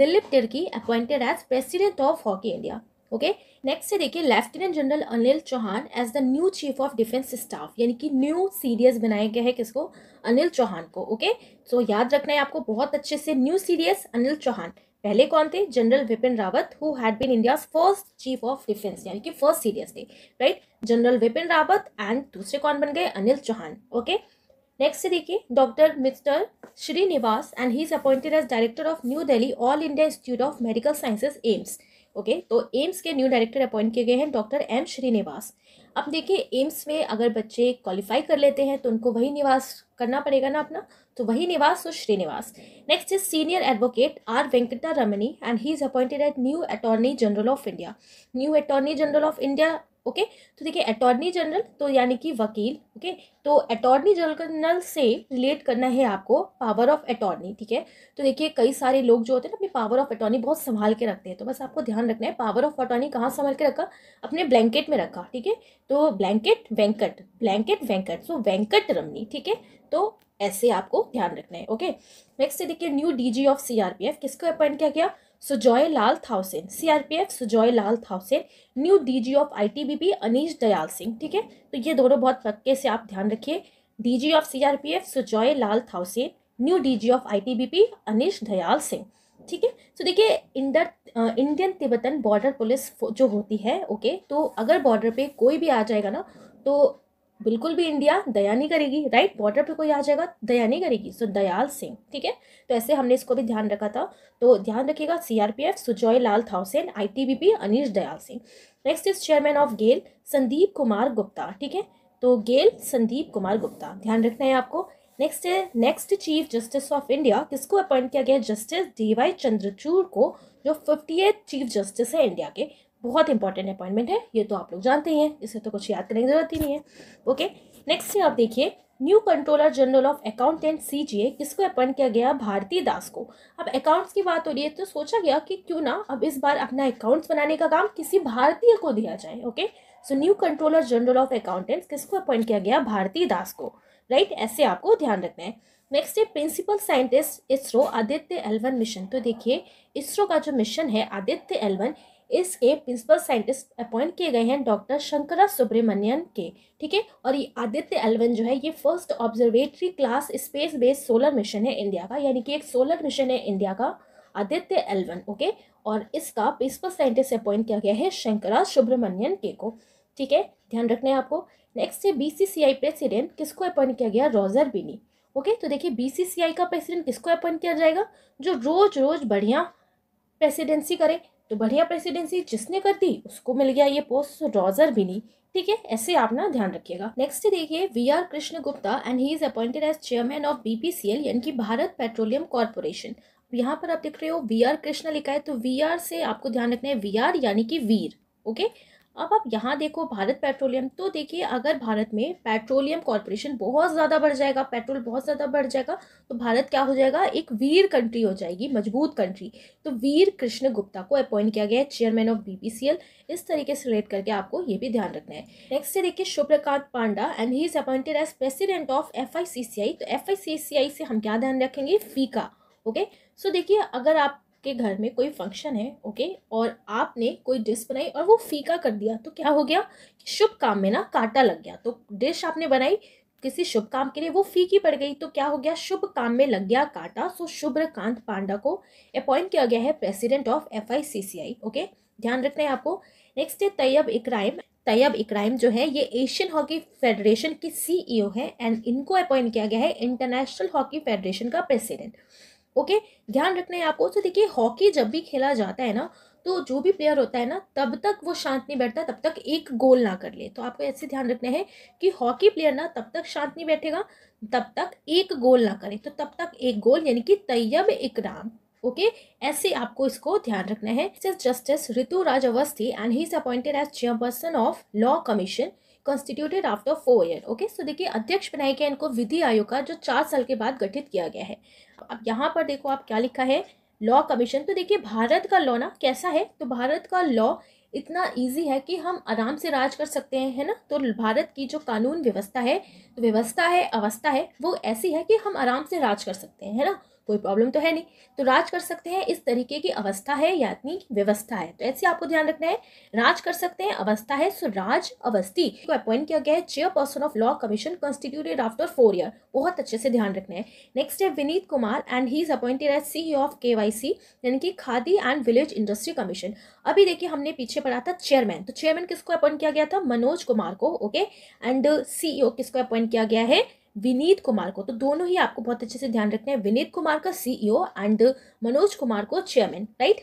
Dilip Tirkey appointed as president of hockey India okay next से देखिए lieutenant general Anil Chauhan as the new chief of defence staff यानी कि new CDS बनाया गया है किसको अनिल चौहान को ओके okay? सो so, याद रखना है आपको बहुत अच्छे से न्यू सीडीएस अनिल चौहान पहले कौन थे general Vipin Rawat who had been India first chief of defence यानी कि फर्स्ट सीरियस थे right general Vipin Rawat and दूसरे कौन बन गए अनिल चौहान ओके नेक्स्ट से देखिए doctor mister Srinivas and he is appointed as director of New Delhi all India institute of medical sciences AIIMS okay तो एम्स के न्यू डायरेक्टर अपॉइंट किए गए हैं डॉक्टर एम श्रीनिवास अब देखिए एम्स में अगर बच्चे क्वालिफाई कर लेते हैं तो उनको वही निवास करना पड़ेगा ना अपना तो वही निवास और तो Srinivas next is senior advocate R Venkata Ramani and he is appointed at new attorney general of India new attorney general of India okay तो देखिए अटॉर्नी जनरल तो यानी कि वकील ओके तो अटॉर्नी जनरल से रिलेट करना है आपको पावर ऑफ अटॉर्नी ठीक है तो देखिए कई सारे लोग जो होते हैं ना अपनी पावर ऑफ अटॉर्नी बहुत संभाल के रखते हैं तो बस आपको ध्यान रखना है पावर ऑफ अटॉर्नी कहाँ संभाल के रखा अपने ब्लैंकेट में रखा ठीक है तो blanket Venkat blanket Venkat so Venkat Ramani ठीक है तो ऐसे आपको ध्यान रखना है ओके नेक्स्ट देखिए न्यू डीजी ऑफ सीआरपीएफ किसको अपॉइंट किया गया Sujoy Lal Thaosen CRPF Sujoy Lal Thaosen new DG of ITBP Anish Dayal Singh ठीक है तो ये दोनों बहुत पक्के से आप ध्यान रखिए DG of CRPF Sujoy Lal Thaosen new DG of ITBP Anish Dayal Singh ठीक है तो देखिए इंडर इंडियन तिब्बतन बॉर्डर पुलिस जो होती है ओके तो अगर बॉर्डर पे कोई भी आ जाएगा ना तो बिल्कुल भी इंडिया दया नहीं करेगी राइट बॉर्डर पे कोई आ जाएगा दया नहीं करेगी सो दयाल सिंह ठीक है तो ऐसे हमने इसको भी ध्यान रखा था तो ध्यान रखिएगा CRPF Sujoy Lal Thaosen ITBP Anish Dayal Singh next is chairman of GAIL Sandeep Kumar Gupta ठीक है तो गेल संदीप कुमार गुप्ता ध्यान रखना है आपको नेक्स्ट है next chief justice of India किसको अपॉइंट किया गया जस्टिस डी वाई चंद्रचूड़ को जो फिफ्टी चीफ जस्टिस है इंडिया के बहुत इंपॉर्टेंट अपॉइंटमेंट है ये तो आप लोग जानते ही हैं इसे तो कुछ याद करने की जरूरत ही नहीं है ओके नेक्स्ट से आप देखिए new controller general of accountant C G A किसको अपॉइंट किया गया भारती दास को अब अकाउंट्स की बात हो रही है तो सोचा गया कि क्यों ना अब इस बार अपना अकाउंट्स बनाने का काम किसी भारतीय को दिया जाए okay so new controller general of accountants किसको अपॉइंट किया गया भारती दास को राइट right? ऐसे आपको ध्यान रखना है नेक्स्ट है principal scientist ISRO Aditya L one mission तो देखिए इसरो का जो मिशन है आदित्य एलवन इसके प्रिंसिपल साइंटिस्ट अपॉइंट किए गए हैं डॉक्टर शंकरा सुब्रमण्यन के ठीक है और ये आदित्य एलवन जो है ये first observatory class space based solar mission है इंडिया का यानी कि एक सोलर मिशन है इंडिया का आदित्य एलवन ओके और इसका प्रिंसिपल साइंटिस्ट अपॉइंट किया गया है शंकरा सुब्रमण्यन के को ठीक है ध्यान रखना है आपको नेक्स्ट है बीसीसीआई प्रेसिडेंट किसको अपॉइंट किया गया रोजर बिनी ओके तो देखिए बीसीसीआई का प्रेसिडेंट किसको अपॉइंट किया जाएगा जो रोज रोज बढ़िया प्रेसिडेंसी करे तो बढ़िया प्रेसिडेंसी जिसने कर दी उसको मिल गया ये पोस्ट रॉजर भी नहीं ठीक है ऐसे आप ना ध्यान रखिएगा नेक्स्ट देखिए V R Krishna Gupta and he is appointed as chairman of BPCL यानी कि भारत पेट्रोलियम कॉरपोरेशन यहाँ पर आप देख रहे हो वी आर कृष्ण लिखा है तो वी आर से आपको ध्यान रखना है वी आर यानी कि वीर ओके okay? अब आप यहाँ देखो भारत पेट्रोलियम तो देखिए अगर भारत में पेट्रोलियम कॉरपोरेशन बहुत ज़्यादा बढ़ जाएगा पेट्रोल बहुत ज़्यादा बढ़ जाएगा तो भारत क्या हो जाएगा एक वीर कंट्री हो जाएगी मजबूत कंट्री तो वीर कृष्ण गुप्ता को अपॉइंट किया गया है चेयरमैन ऑफ बी इस तरीके से रिलेट करके आपको ये भी ध्यान रखना है नेक्स्ट है देखिए Subhrakant Panda and he is appointed as president of F तो एफ से हम क्या ध्यान रखेंगे फीका ओके सो देखिए अगर आप आपके घर में कोई फंक्शन है ओके और आपने कोई डिश बनाई और वो फीका कर दिया तो क्या हो गया शुभ काम में ना कांटा लग गया तो डिश आपने बनाई किसी शुभ काम के लिए वो फीकी पड़ गई तो क्या हो गया शुभ काम में लग गया कांटा सो शुभ्रकांत पांडा को अपॉइंट किया गया है प्रेसिडेंट ऑफ एफ ओके ध्यान रखना है आपको नेक्स्ट है तैयब इक्राइम तैयब इक्राइम जो है ये एशियन हॉकी फेडरेशन के सीईओ है एंड इनको अपॉइंट किया गया है इंटरनेशनल हॉकी फेडरेशन का प्रेसिडेंट ओके ध्यान रखना है आपको तो देखिए हॉकी जब भी खेला जाता है ना तो जो भी प्लेयर होता है ना तब तक वो शांत नहीं बैठता तब तक एक गोल ना कर ले तो आपको ऐसे ध्यान रखना है कि हॉकी प्लेयर ना तब तक शांत नहीं बैठेगा तब तक एक गोल ना करे तो तब तक एक गोल यानी कि तैयब इकराम ओके ऐसे आपको इसको ध्यान रखना है justice Raj Awasthi and he is appointed as chairperson of law commission constituted after four year okay so देखिए अध्यक्ष बनाए गए इनको विधि आयोग का जो चार साल के बाद गठित किया गया है अब यहाँ पर देखो आप क्या लिखा है लॉ कमीशन तो देखिए भारत का लॉ ना कैसा है तो भारत का लॉ इतना इजी है कि हम आराम से राज कर सकते हैं है ना तो भारत की जो कानून व्यवस्था है तो व्यवस्था है अवस्था है वो ऐसी है कि हम आराम से राज कर सकते हैं है ना कोई प्रॉब्लम तो है नहीं तो राज कर सकते हैं इस तरीके की अवस्था है अपनी व्यवस्था है तो ऐसे आपको ध्यान रखना है राज कर सकते हैं अवस्था है सो राज अवस्थी को अपॉइंट किया गया है chairperson of law commission constituted after four year बहुत अच्छे से ध्यान रखना है नेक्स्ट है Vineet Kumar and he is appointed as C of K यानी कि Khadi and village industry commission अभी देखिए हमने पीछे पढ़ा था चेयरमैन तो चेयरमैन किसको अपॉइंट किया गया था मनोज कुमार को ओके एंड सीईओ किसको अपॉइंट किया गया है विनीत कुमार को तो दोनों ही आपको बहुत अच्छे से ध्यान रखना है विनीत कुमार का CEO and e Manoj Kumar को chairman right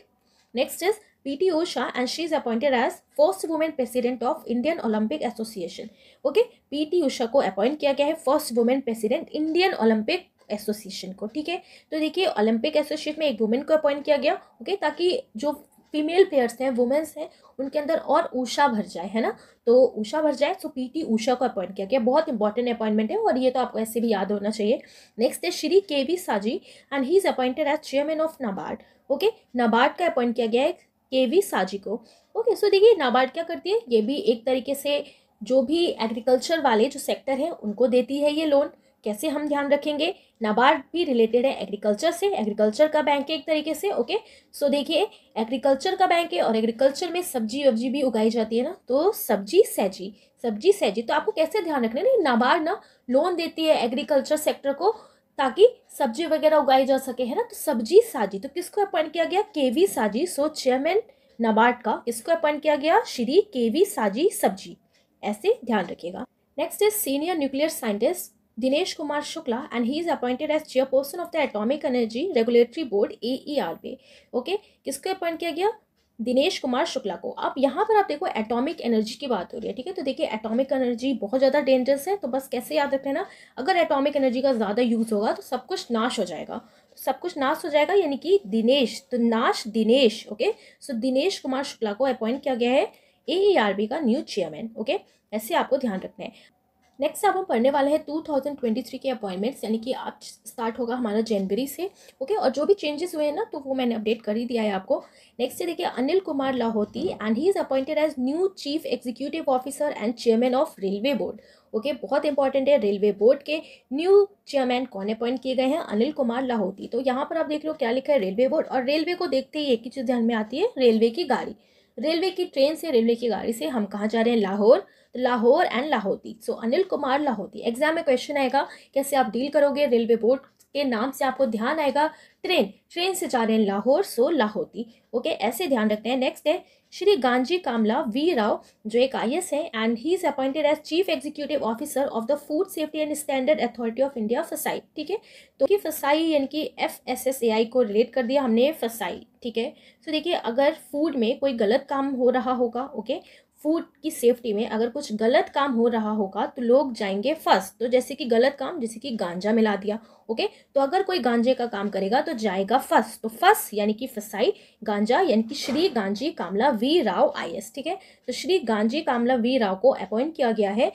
next is T Usha and she is appointed as first women president of Indian olympic association okay P T Usha को अपॉइंट किया गया है first women president Indian olympic association को ठीक है तो देखिए ओलंपिक एसोसिएशन में एक वुमेन को अपॉइंट किया गया ओके okay? ताकि जो फीमेल प्लेयर्स हैं वुमेंस हैं उनके अंदर और ऊषा भर जाए है ना तो ऊषा भर जाए सो टी ऊषा को अपॉइंट किया गया बहुत इंपॉर्टेंट अपॉइंटमेंट है और ये तो आपको ऐसे भी याद होना चाहिए नेक्स्ट है Shri K V Saji and he is appointed as chairman of NABARD okay NABARD का अपॉइंट किया गया है के वी साजी को ओके सो देखिए नाबार्ड क्या करती है ये भी एक तरीके से जो भी एग्रीकल्चर वाले जो सेक्टर हैं उनको देती है ये लोन कैसे हम ध्यान रखेंगे नाबार्ड भी रिलेटेड है एग्रीकल्चर से एग्रीकल्चर का बैंक है एक तरीके से ओके सो देखिए एग्रीकल्चर का बैंक है और एग्रीकल्चर में सब्जी वब्जी भी उगाई जाती है ना तो सब्जी सैजी सब्जी सैजी तो आपको कैसे ध्यान रखना है नाबार्ड ना लोन देती है एग्रीकल्चर सेक्टर को ताकि सब्जी वगैरह उगाई जा सके है ना तो सब्जी साजी तो किसको अपॉइंट किया गया के वी साजी सो चेयरमैन नाबार्ड का किसको अपॉइंट किया गया श्री के वी साजी सब्जी ऐसे ध्यान रखिएगा next is senior nuclear scientist Dinesh Kumar Shukla, and he is appointed as chairperson of the Atomic Energy Regulatory Board AERB. Okay, किसको अपॉइंट किया गया दिनेश कुमार शुक्ला को अब यहाँ पर आप देखो एटॉमिक एनर्जी की बात हो रही है ठीक है तो देखिए एटॉमिक एनर्जी बहुत ज़्यादा डेंजरस है तो बस कैसे याद रखें ना अगर एटॉमिक एनर्जी का ज़्यादा यूज़ होगा तो सब कुछ नाश हो जाएगा सब कुछ नाश हो जाएगा यानी कि दिनेश तो नाश दिनेश ओके सो दिनेश कुमार शुक्ला को अपॉइंट किया गया है ए e का न्यू चेयरमैन ओके ऐसे आपको ध्यान रखना है नेक्स्ट अब हम पढ़ने वाले हैं टू थाउजेंड ट्वेंटी थ्री के अपॉइंटमेंट्स यानी कि आप स्टार्ट होगा हमारा जनवरी से ओके और जो भी चेंजेस हुए हैं ना तो वो मैंने अपडेट कर ही दिया है आपको नेक्स्ट है देखिए Anil Kumar Lahoti and he is appointed as new chief executive officer and chairman of railway board okay बहुत इंपॉर्टेंट है रेलवे बोर्ड के न्यू चेयरमैन कौन अपॉइंट किए गए हैं अनिल कुमार लाहौती तो यहाँ पर आप देख लो क्या लिखा है रेलवे बोर्ड और रेलवे को देखते ही एक ही चीज़ ध्यान में आती है रेलवे की गाड़ी रेलवे की ट्रेन से रेलवे की गाड़ी से हम कहाँ जा रहे हैं Lahore Lahore and Lahoti so Anil Kumar Lahoti exam में क्वेश्चन आएगा कैसे आप डील करोगे रेलवे बोर्ड के नाम से आपको ध्यान आएगा ट्रेन ट्रेन से जा रहे हैं लाहौर सो लाहौती ओके ऐसे ध्यान रखते हैं नेक्स्ट है श्री गांजी कामला वी राव जो एक आई एस है and he is appointed as chief executive officer of the food safety and standard authority of India FSSAI ठीक है तो कि फसाई यानी कि F S S A I को रिलेट कर दिया हमने फसाई ठीक है सो देखिए अगर फूड में कोई गलत काम हो रहा होगा ओके फूड की सेफ्टी में अगर कुछ गलत काम हो रहा होगा तो लोग जाएंगे फर्स्ट तो जैसे कि गलत काम जैसे कि गांजा मिला दिया ओके तो अगर कोई गांजे का काम करेगा तो जाएगा फर्स्ट तो फर्स्ट यानी कि फसाई गांजा यानी कि श्री गांजी कामला वी राव आई ठीक है तो श्री गांजी कामला वी राव को अपॉइंट किया गया है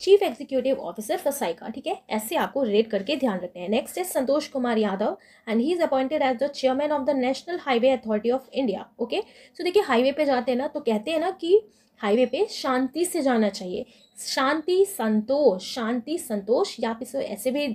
चीफ एग्जीक्यूटिव ऑफिसर फसाई का ठीक है ऐसे आपको रेड करके ध्यान रखते हैं नेक्स्ट है Santosh Kumar Yadav and he is appointed as the chairman of the national highway authority of India okay so देखिए हाईवे पे जाते हैं ना तो कहते हैं ना कि हाईवे पे शांति से जाना चाहिए शांति संतोष शांति संतोष या फिर ऐसे भी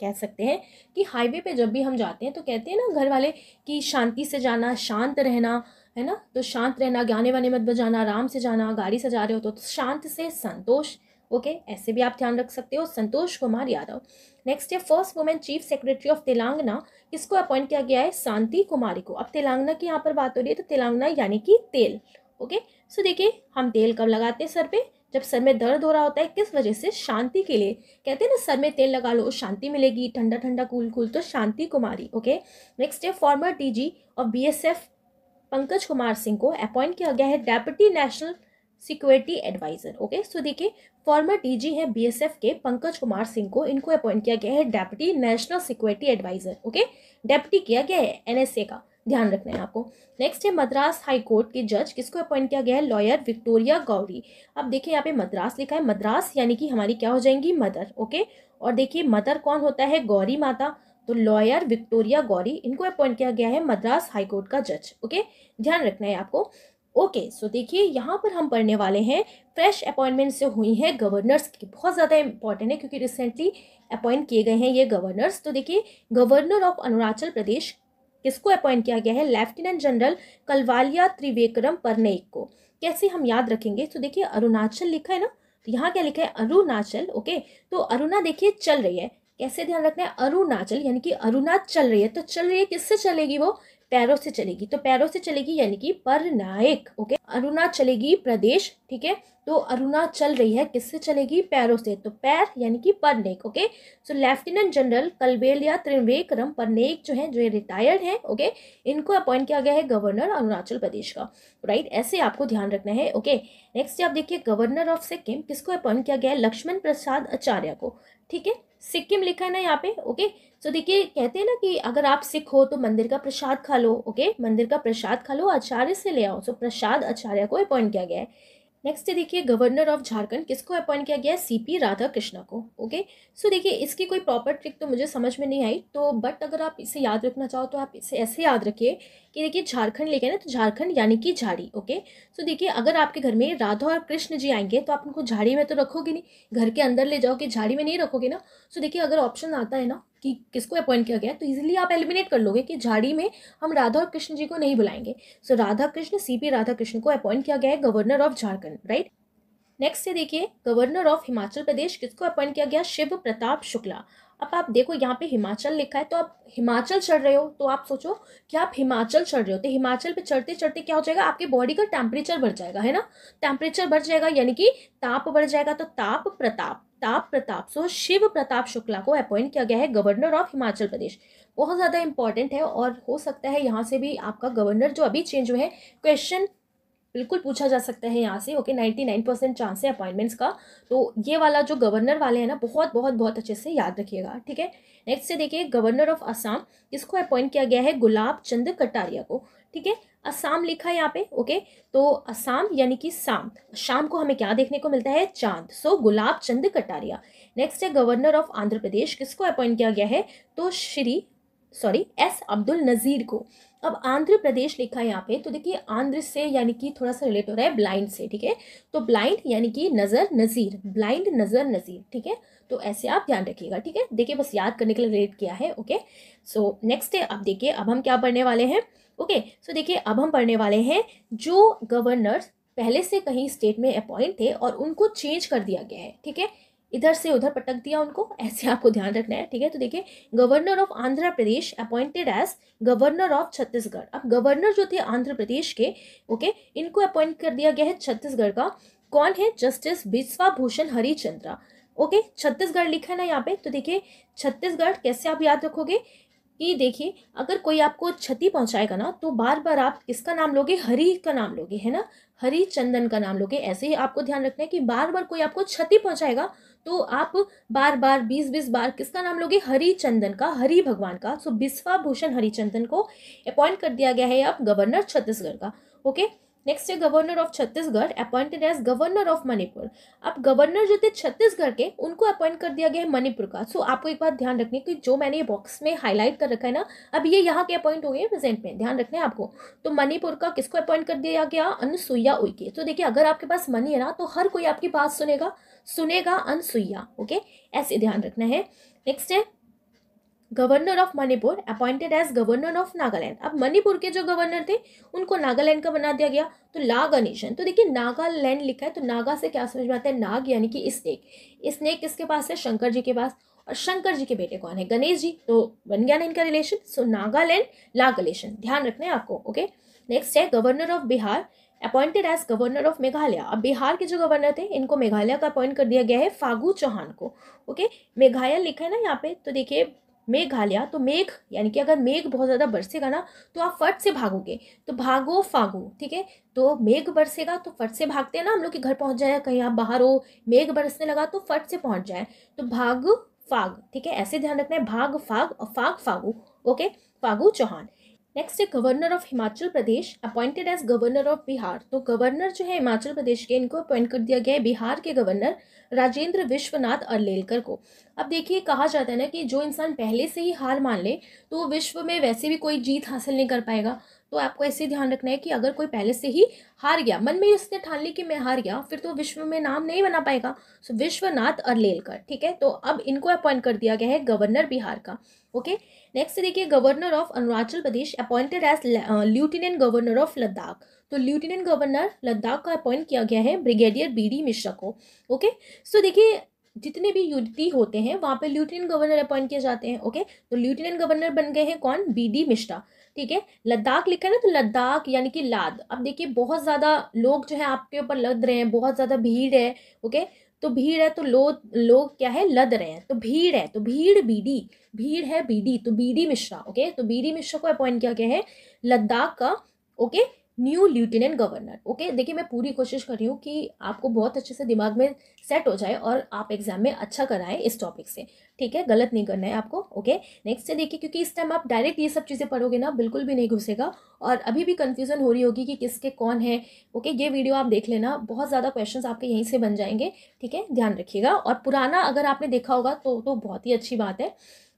कह सकते हैं कि हाईवे पे जब भी हम जाते हैं तो कहते हैं ना घर वाले कि शांति से जाना शांत रहना है ना तो शांत रहना गाने वाने मत बजाना आराम से जाना गाड़ी से जा रहे हो तो, तो शांत से संतोष ओके okay, ऐसे भी आप ध्यान रख सकते हो संतोष कुमार यादव नेक्स्ट है first women chief secretary of Telangana किसको अपॉइंट किया गया है शांति कुमारी को अब तेलंगाना की यहाँ पर बात हो रही है तो तेलंगाना यानी कि तेल ओके okay? सो देखिए हम तेल कब लगाते हैं सर पे जब सर में दर्द हो रहा होता है किस वजह से शांति के लिए कहते हैं ना सर में तेल लगा लो शांति मिलेगी ठंडा ठंडा कूल कूल तो शांति कुमारी ओके नेक्स्ट है फॉर्मर डीजी और बीएसएफ पंकज कुमार सिंह को अपॉइंट किया गया है deputy national security adviser okay so देखिए फॉर्मर डीजी हैं बीएसएफ के पंकज कुमार सिंह को इनको अपॉइंट किया गया है deputy national security adviser okay deputy किया गया है एनएसए का ध्यान रखना है आपको नेक्स्ट है मद्रास हाई कोर्ट के जज किसको अपॉइंट किया गया है लॉयर विक्टोरिया गौरी अब देखिए यहाँ पे मद्रास लिखा है मद्रास यानी कि हमारी क्या हो जाएंगी मदर ओके और देखिए मदर कौन होता है गौरी माता तो लॉयर विक्टोरिया गौरी इनको अपॉइंट किया गया है मद्रास हाईकोर्ट का जज ओके ध्यान रखना है आपको ओके okay, सो so देखिए यहाँ पर हम पढ़ने वाले हैं फ्रेश अपॉइंटमेंट से हुई हैं गवर्नर्स की बहुत ज़्यादा इंपॉर्टेंट है क्योंकि रिसेंटली अपॉइंट किए गए हैं ये गवर्नर्स तो देखिए गवर्नर ऑफ अरुणाचल प्रदेश किसको अपॉइंट किया गया है लेफ्टिनेंट जनरल कलवालिया त्रिवेकरम परनेक को कैसे हम याद रखेंगे तो देखिए अरुणाचल लिखा है ना तो यहाँ क्या लिखा है अरुणाचल ओके तो अरुणा देखिए चल रही है कैसे ध्यान रखना है अरुणाचल यानी कि अरुणा चल रही है तो चल रही है किससे चलेगी वो पैरों से चलेगी तो पैरों से चलेगी यानी कि पर नायक ओके अरुणा चलेगी प्रदेश ठीक है तो अरुणा चल रही है किससे चलेगी पैरों से तो पैर यानी कि नेक ओके सो लेफ्टिनेंट जनरल कलबेल या त्रिवेकरम नेक जो है जो रिटायर्ड है ओके इनको अपॉइंट किया गया है गवर्नर अरुणाचल प्रदेश का राइट ऐसे आपको ध्यान रखना है ओके नेक्स्ट आप देखिए गवर्नर ऑफ सिक्किम किसको अपॉइंट किया गया है लक्ष्मण प्रसाद आचार्य को ठीक है सिक्किम लिखा है ना यहाँ पे ओके सो देखिए कहते हैं ना कि अगर आप सिख हो तो मंदिर का प्रसाद खा लो ओके मंदिर का प्रसाद खा लो आचार्य से ले आओ सो प्रसाद आचार्य को अपॉइंट किया गया है नेक्स्ट देखिए गवर्नर ऑफ झारखंड किसको अपॉइंट किया गया है सी पी राधा कृष्णा को ओके सो देखिए इसकी कोई प्रॉपर ट्रिक तो मुझे समझ में नहीं आई तो बट अगर आप इसे याद रखना चाहो तो आप इसे ऐसे याद रखिए कि देखिए झारखंड लेके ना तो झारखंड यानी कि झाड़ी ओके सो देखिए अगर आपके घर में राधा और कृष्ण जी आएंगे तो आप उनको झाड़ी में तो रखोगे नहीं घर के अंदर ले जाओगे झाड़ी में नहीं रखोगे ना सो देखिए अगर ऑप्शन आता है ना कि किसको अपॉइंट किया गया तो इजीली आप एलिमिनेट कर लोगे कि झाड़ी में हम राधा और कृष्ण जी को नहीं बुलाएंगे so so, Radha Krishna C P Radha Krishna को अपॉइंट किया गया है governor of Jharkhand right next से देखिए गवर्नर ऑफ हिमाचल प्रदेश किसको अपॉइंट किया गया शिव प्रताप शुक्ला अब आप देखो यहाँ पे हिमाचल लिखा है तो आप हिमाचल चढ़ रहे हो तो आप सोचो कि आप हिमाचल चढ़ रहे हो तो हिमाचल पे चढ़ते चढ़ते क्या हो जाएगा आपके बॉडी का टेम्परेचर बढ़ जाएगा है ना टेम्परेचर बढ़ जाएगा यानी कि ताप बढ़ जाएगा तो ताप प्रताप ताप प्रताप सो शिव प्रताप शुक्ला को अपॉइंट किया गया है गवर्नर ऑफ हिमाचल प्रदेश बहुत ज़्यादा इंपॉर्टेंट है और हो सकता है यहाँ से भी आपका गवर्नर जो अभी चेंज हुआ है क्वेश्चन बिल्कुल पूछा जा सकता है यहाँ से okay ninety nine percent chance है अपॉइंटमेंट्स का तो ये वाला जो गवर्नर वाले हैं ना बहुत बहुत बहुत अच्छे से याद रखिएगा ठीक है नेक्स्ट से देखिए गवर्नर ऑफ असम इसको अपॉइंट किया गया है गुलाब चंद कटारिया को ठीक है असम लिखा है यहाँ पे ओके तो असम यानी कि शाम शाम को हमें क्या देखने को मिलता है चांद सो गुलाब चंद कटारिया नेक्स्ट है गवर्नर ऑफ आंध्र प्रदेश किसको अपॉइंट किया गया है तो श्री सॉरी एस अब्दुल नज़ीर को अब आंध्र प्रदेश लिखा है यहाँ पे तो देखिए आंध्र से यानी कि थोड़ा सा रिलेट हो रहा है ब्लाइंड से ठीक है तो ब्लाइंड यानी कि नज़र नज़ीर ब्लाइंड नज़र नज़ीर ठीक है तो ऐसे आप ध्यान रखिएगा ठीक है देखिए बस याद करने के लिए रिलेट किया है ओके सो नेक्स्ट है अब देखिए अब हम क्या पढ़ने वाले हैं ओके सो देखिए अब हम पढ़ने वाले हैं जो गवर्नर पहले से कहीं स्टेट में अपॉइंट थे और उनको चेंज कर दिया गया है ठीक है इधर से उधर पटक दिया उनको ऐसे आपको ध्यान रखना है ठीक है तो देखिए governor of Andhra Pradesh appointed as governor of Chhattisgarh अब गवर्नर जो थे आंध्र प्रदेश के ओके इनको अपॉइंट कर दिया गया है छत्तीसगढ़ का कौन है जस्टिस बिस्वा भूषण हरिचंद्रा ओके छत्तीसगढ़ लिखा है ना यहाँ पे तो देखिए छत्तीसगढ़ कैसे आप याद रखोगे कि देखिए अगर कोई आपको क्षति पहुंचाएगा ना तो बार बार आप किसका नाम लोगे हरी का नाम लोगे है ना हरी चंदन का नाम लोगे ऐसे ही आपको ध्यान रखना है कि बार बार कोई आपको क्षति पहुंचाएगा तो आप बार बार बीस बीस बार किसका नाम लोगे हरी चंदन का हरी भगवान का सो बिस्वा भूषण हरिचंदन को अपॉइंट कर दिया गया है अब गवर्नर छत्तीसगढ़ का ओके नेक्स्ट है governor of Chhattisgarh appointed as governor of Manipur अब गवर्नर जो थे छत्तीसगढ़ के उनको अपॉइंट कर दिया गया है मणिपुर का सो so, आपको एक बात ध्यान रखने की जो मैंने ये बॉक्स में हाईलाइट कर रखा है ना अब ये यहाँ के अपॉइंट हो गए प्रेजेंट में ध्यान रखना है आपको तो मणिपुर का किसको अपॉइंट कर दिया गया अनुसुईया उइके तो देखिए अगर आपके पास मनी है ना तो हर कोई आपकी बात सुनेगा सुनेगा अनसुईया ओके ऐसे ध्यान रखना है नेक्स्ट है governor of Manipur appointed as governor of Nagaland अब मणिपुर के जो गवर्नर थे उनको नागालैंड का बना दिया गया तो नागा नेशन तो देखिए नागालैंड लिखा है तो नागा से क्या समझ में आता है नाग यानी कि स्नेक स्नेक किसके पास है शंकर जी के पास और शंकर जी के बेटे कौन है गणेश जी तो बन गया ना इनका रिलेशन सो नागालैंड नागलेशन ध्यान रखना है आपको ओके नेक्स्ट है governor of Bihar appointed as governor of Meghalaya अब बिहार के जो गवर्नर थे इनको मेघालय का अपॉइंट कर दिया गया है फागू चौहान को ओके मेघालय लिखा है ना यहाँ पे तो देखिए मेघालय तो मेघ यानी कि अगर मेघ बहुत ज़्यादा बरसेगा ना तो आप फट से भागोगे तो भागो फागो ठीक है तो मेघ बरसेगा तो फट से भागते हैं ना हम लोग के घर पहुंच जाए कहीं आप बाहर हो मेघ बरसने लगा तो फट से पहुंच जाए तो भाग फाग ठीक है ऐसे ध्यान रखना है भाग फाग और फाग फागू ओके फागू चौहान नेक्स्ट है governor of Himachal Pradesh appointed as governor of Bihar तो गवर्नर जो है हिमाचल प्रदेश के इनको अपॉइंट कर दिया गया है बिहार के गवर्नर राजेंद्र विश्वनाथ अरलेलकर को अब देखिए कहा जाता है ना कि जो इंसान पहले से ही हार मान ले तो विश्व में वैसे भी कोई जीत हासिल नहीं कर पाएगा तो आपको ऐसे ध्यान रखना है कि अगर कोई पहले से ही हार गया मन में उसने ठान ली कि मैं हार गया फिर तो विश्व में नाम नहीं बना पाएगा सो विश्वनाथ अरलेलकर ठीक है तो अब इनको अपॉइंट कर दिया गया है गवर्नर बिहार का ओके नेक्स्ट देखिए governor of Arunachal Pradesh appointed as lieutenant governor of Ladakh तो ल्यूटिनेंट गवर्नर लद्दाख का अपॉइंट किया गया है ब्रिगेडियर बी डी मिश्रा को ओके सो देखिए जितने भी यूटी होते हैं वहाँ पे ल्यूटिनेंट गवर्नर अपॉइंट किए जाते हैं ओके तो ल्यूटिनेंट गवर्नर बन गए हैं कौन बी डी मिश्रा ठीक है लद्दाख लिखा है ना तो लद्दाख यानी कि लाद अब देखिए बहुत ज़्यादा लोग जो है आपके ऊपर लद रहे हैं बहुत ज़्यादा भीड़ है ओके तो भीड़ है तो लो लोग क्या है लद रहे हैं तो भीड़ है तो भीड़ बीडी भीड़ है बीडी तो बीडी मिश्रा ओके तो बीडी मिश्रा को अपॉइंट किया गया है लद्दाख का okay new lieutenant governor okay देखिए मैं पूरी कोशिश कर रही हूँ कि आपको बहुत अच्छे से दिमाग में सेट हो जाए और आप एग्जाम में अच्छा कराएं इस टॉपिक से ठीक है गलत नहीं करना है आपको ओके नेक्स्ट से देखिए क्योंकि इस टाइम आप डायरेक्ट ये सब चीज़ें पढ़ोगे ना बिल्कुल भी नहीं घुसेगा और अभी भी कन्फ्यूजन हो रही होगी कि किसके कौन है ओके ये वीडियो आप देख लेना बहुत ज़्यादा क्वेश्चन आपके यहीं से बन जाएंगे ठीक है ध्यान रखिएगा और पुराना अगर आपने देखा होगा तो तो बहुत ही अच्छी बात है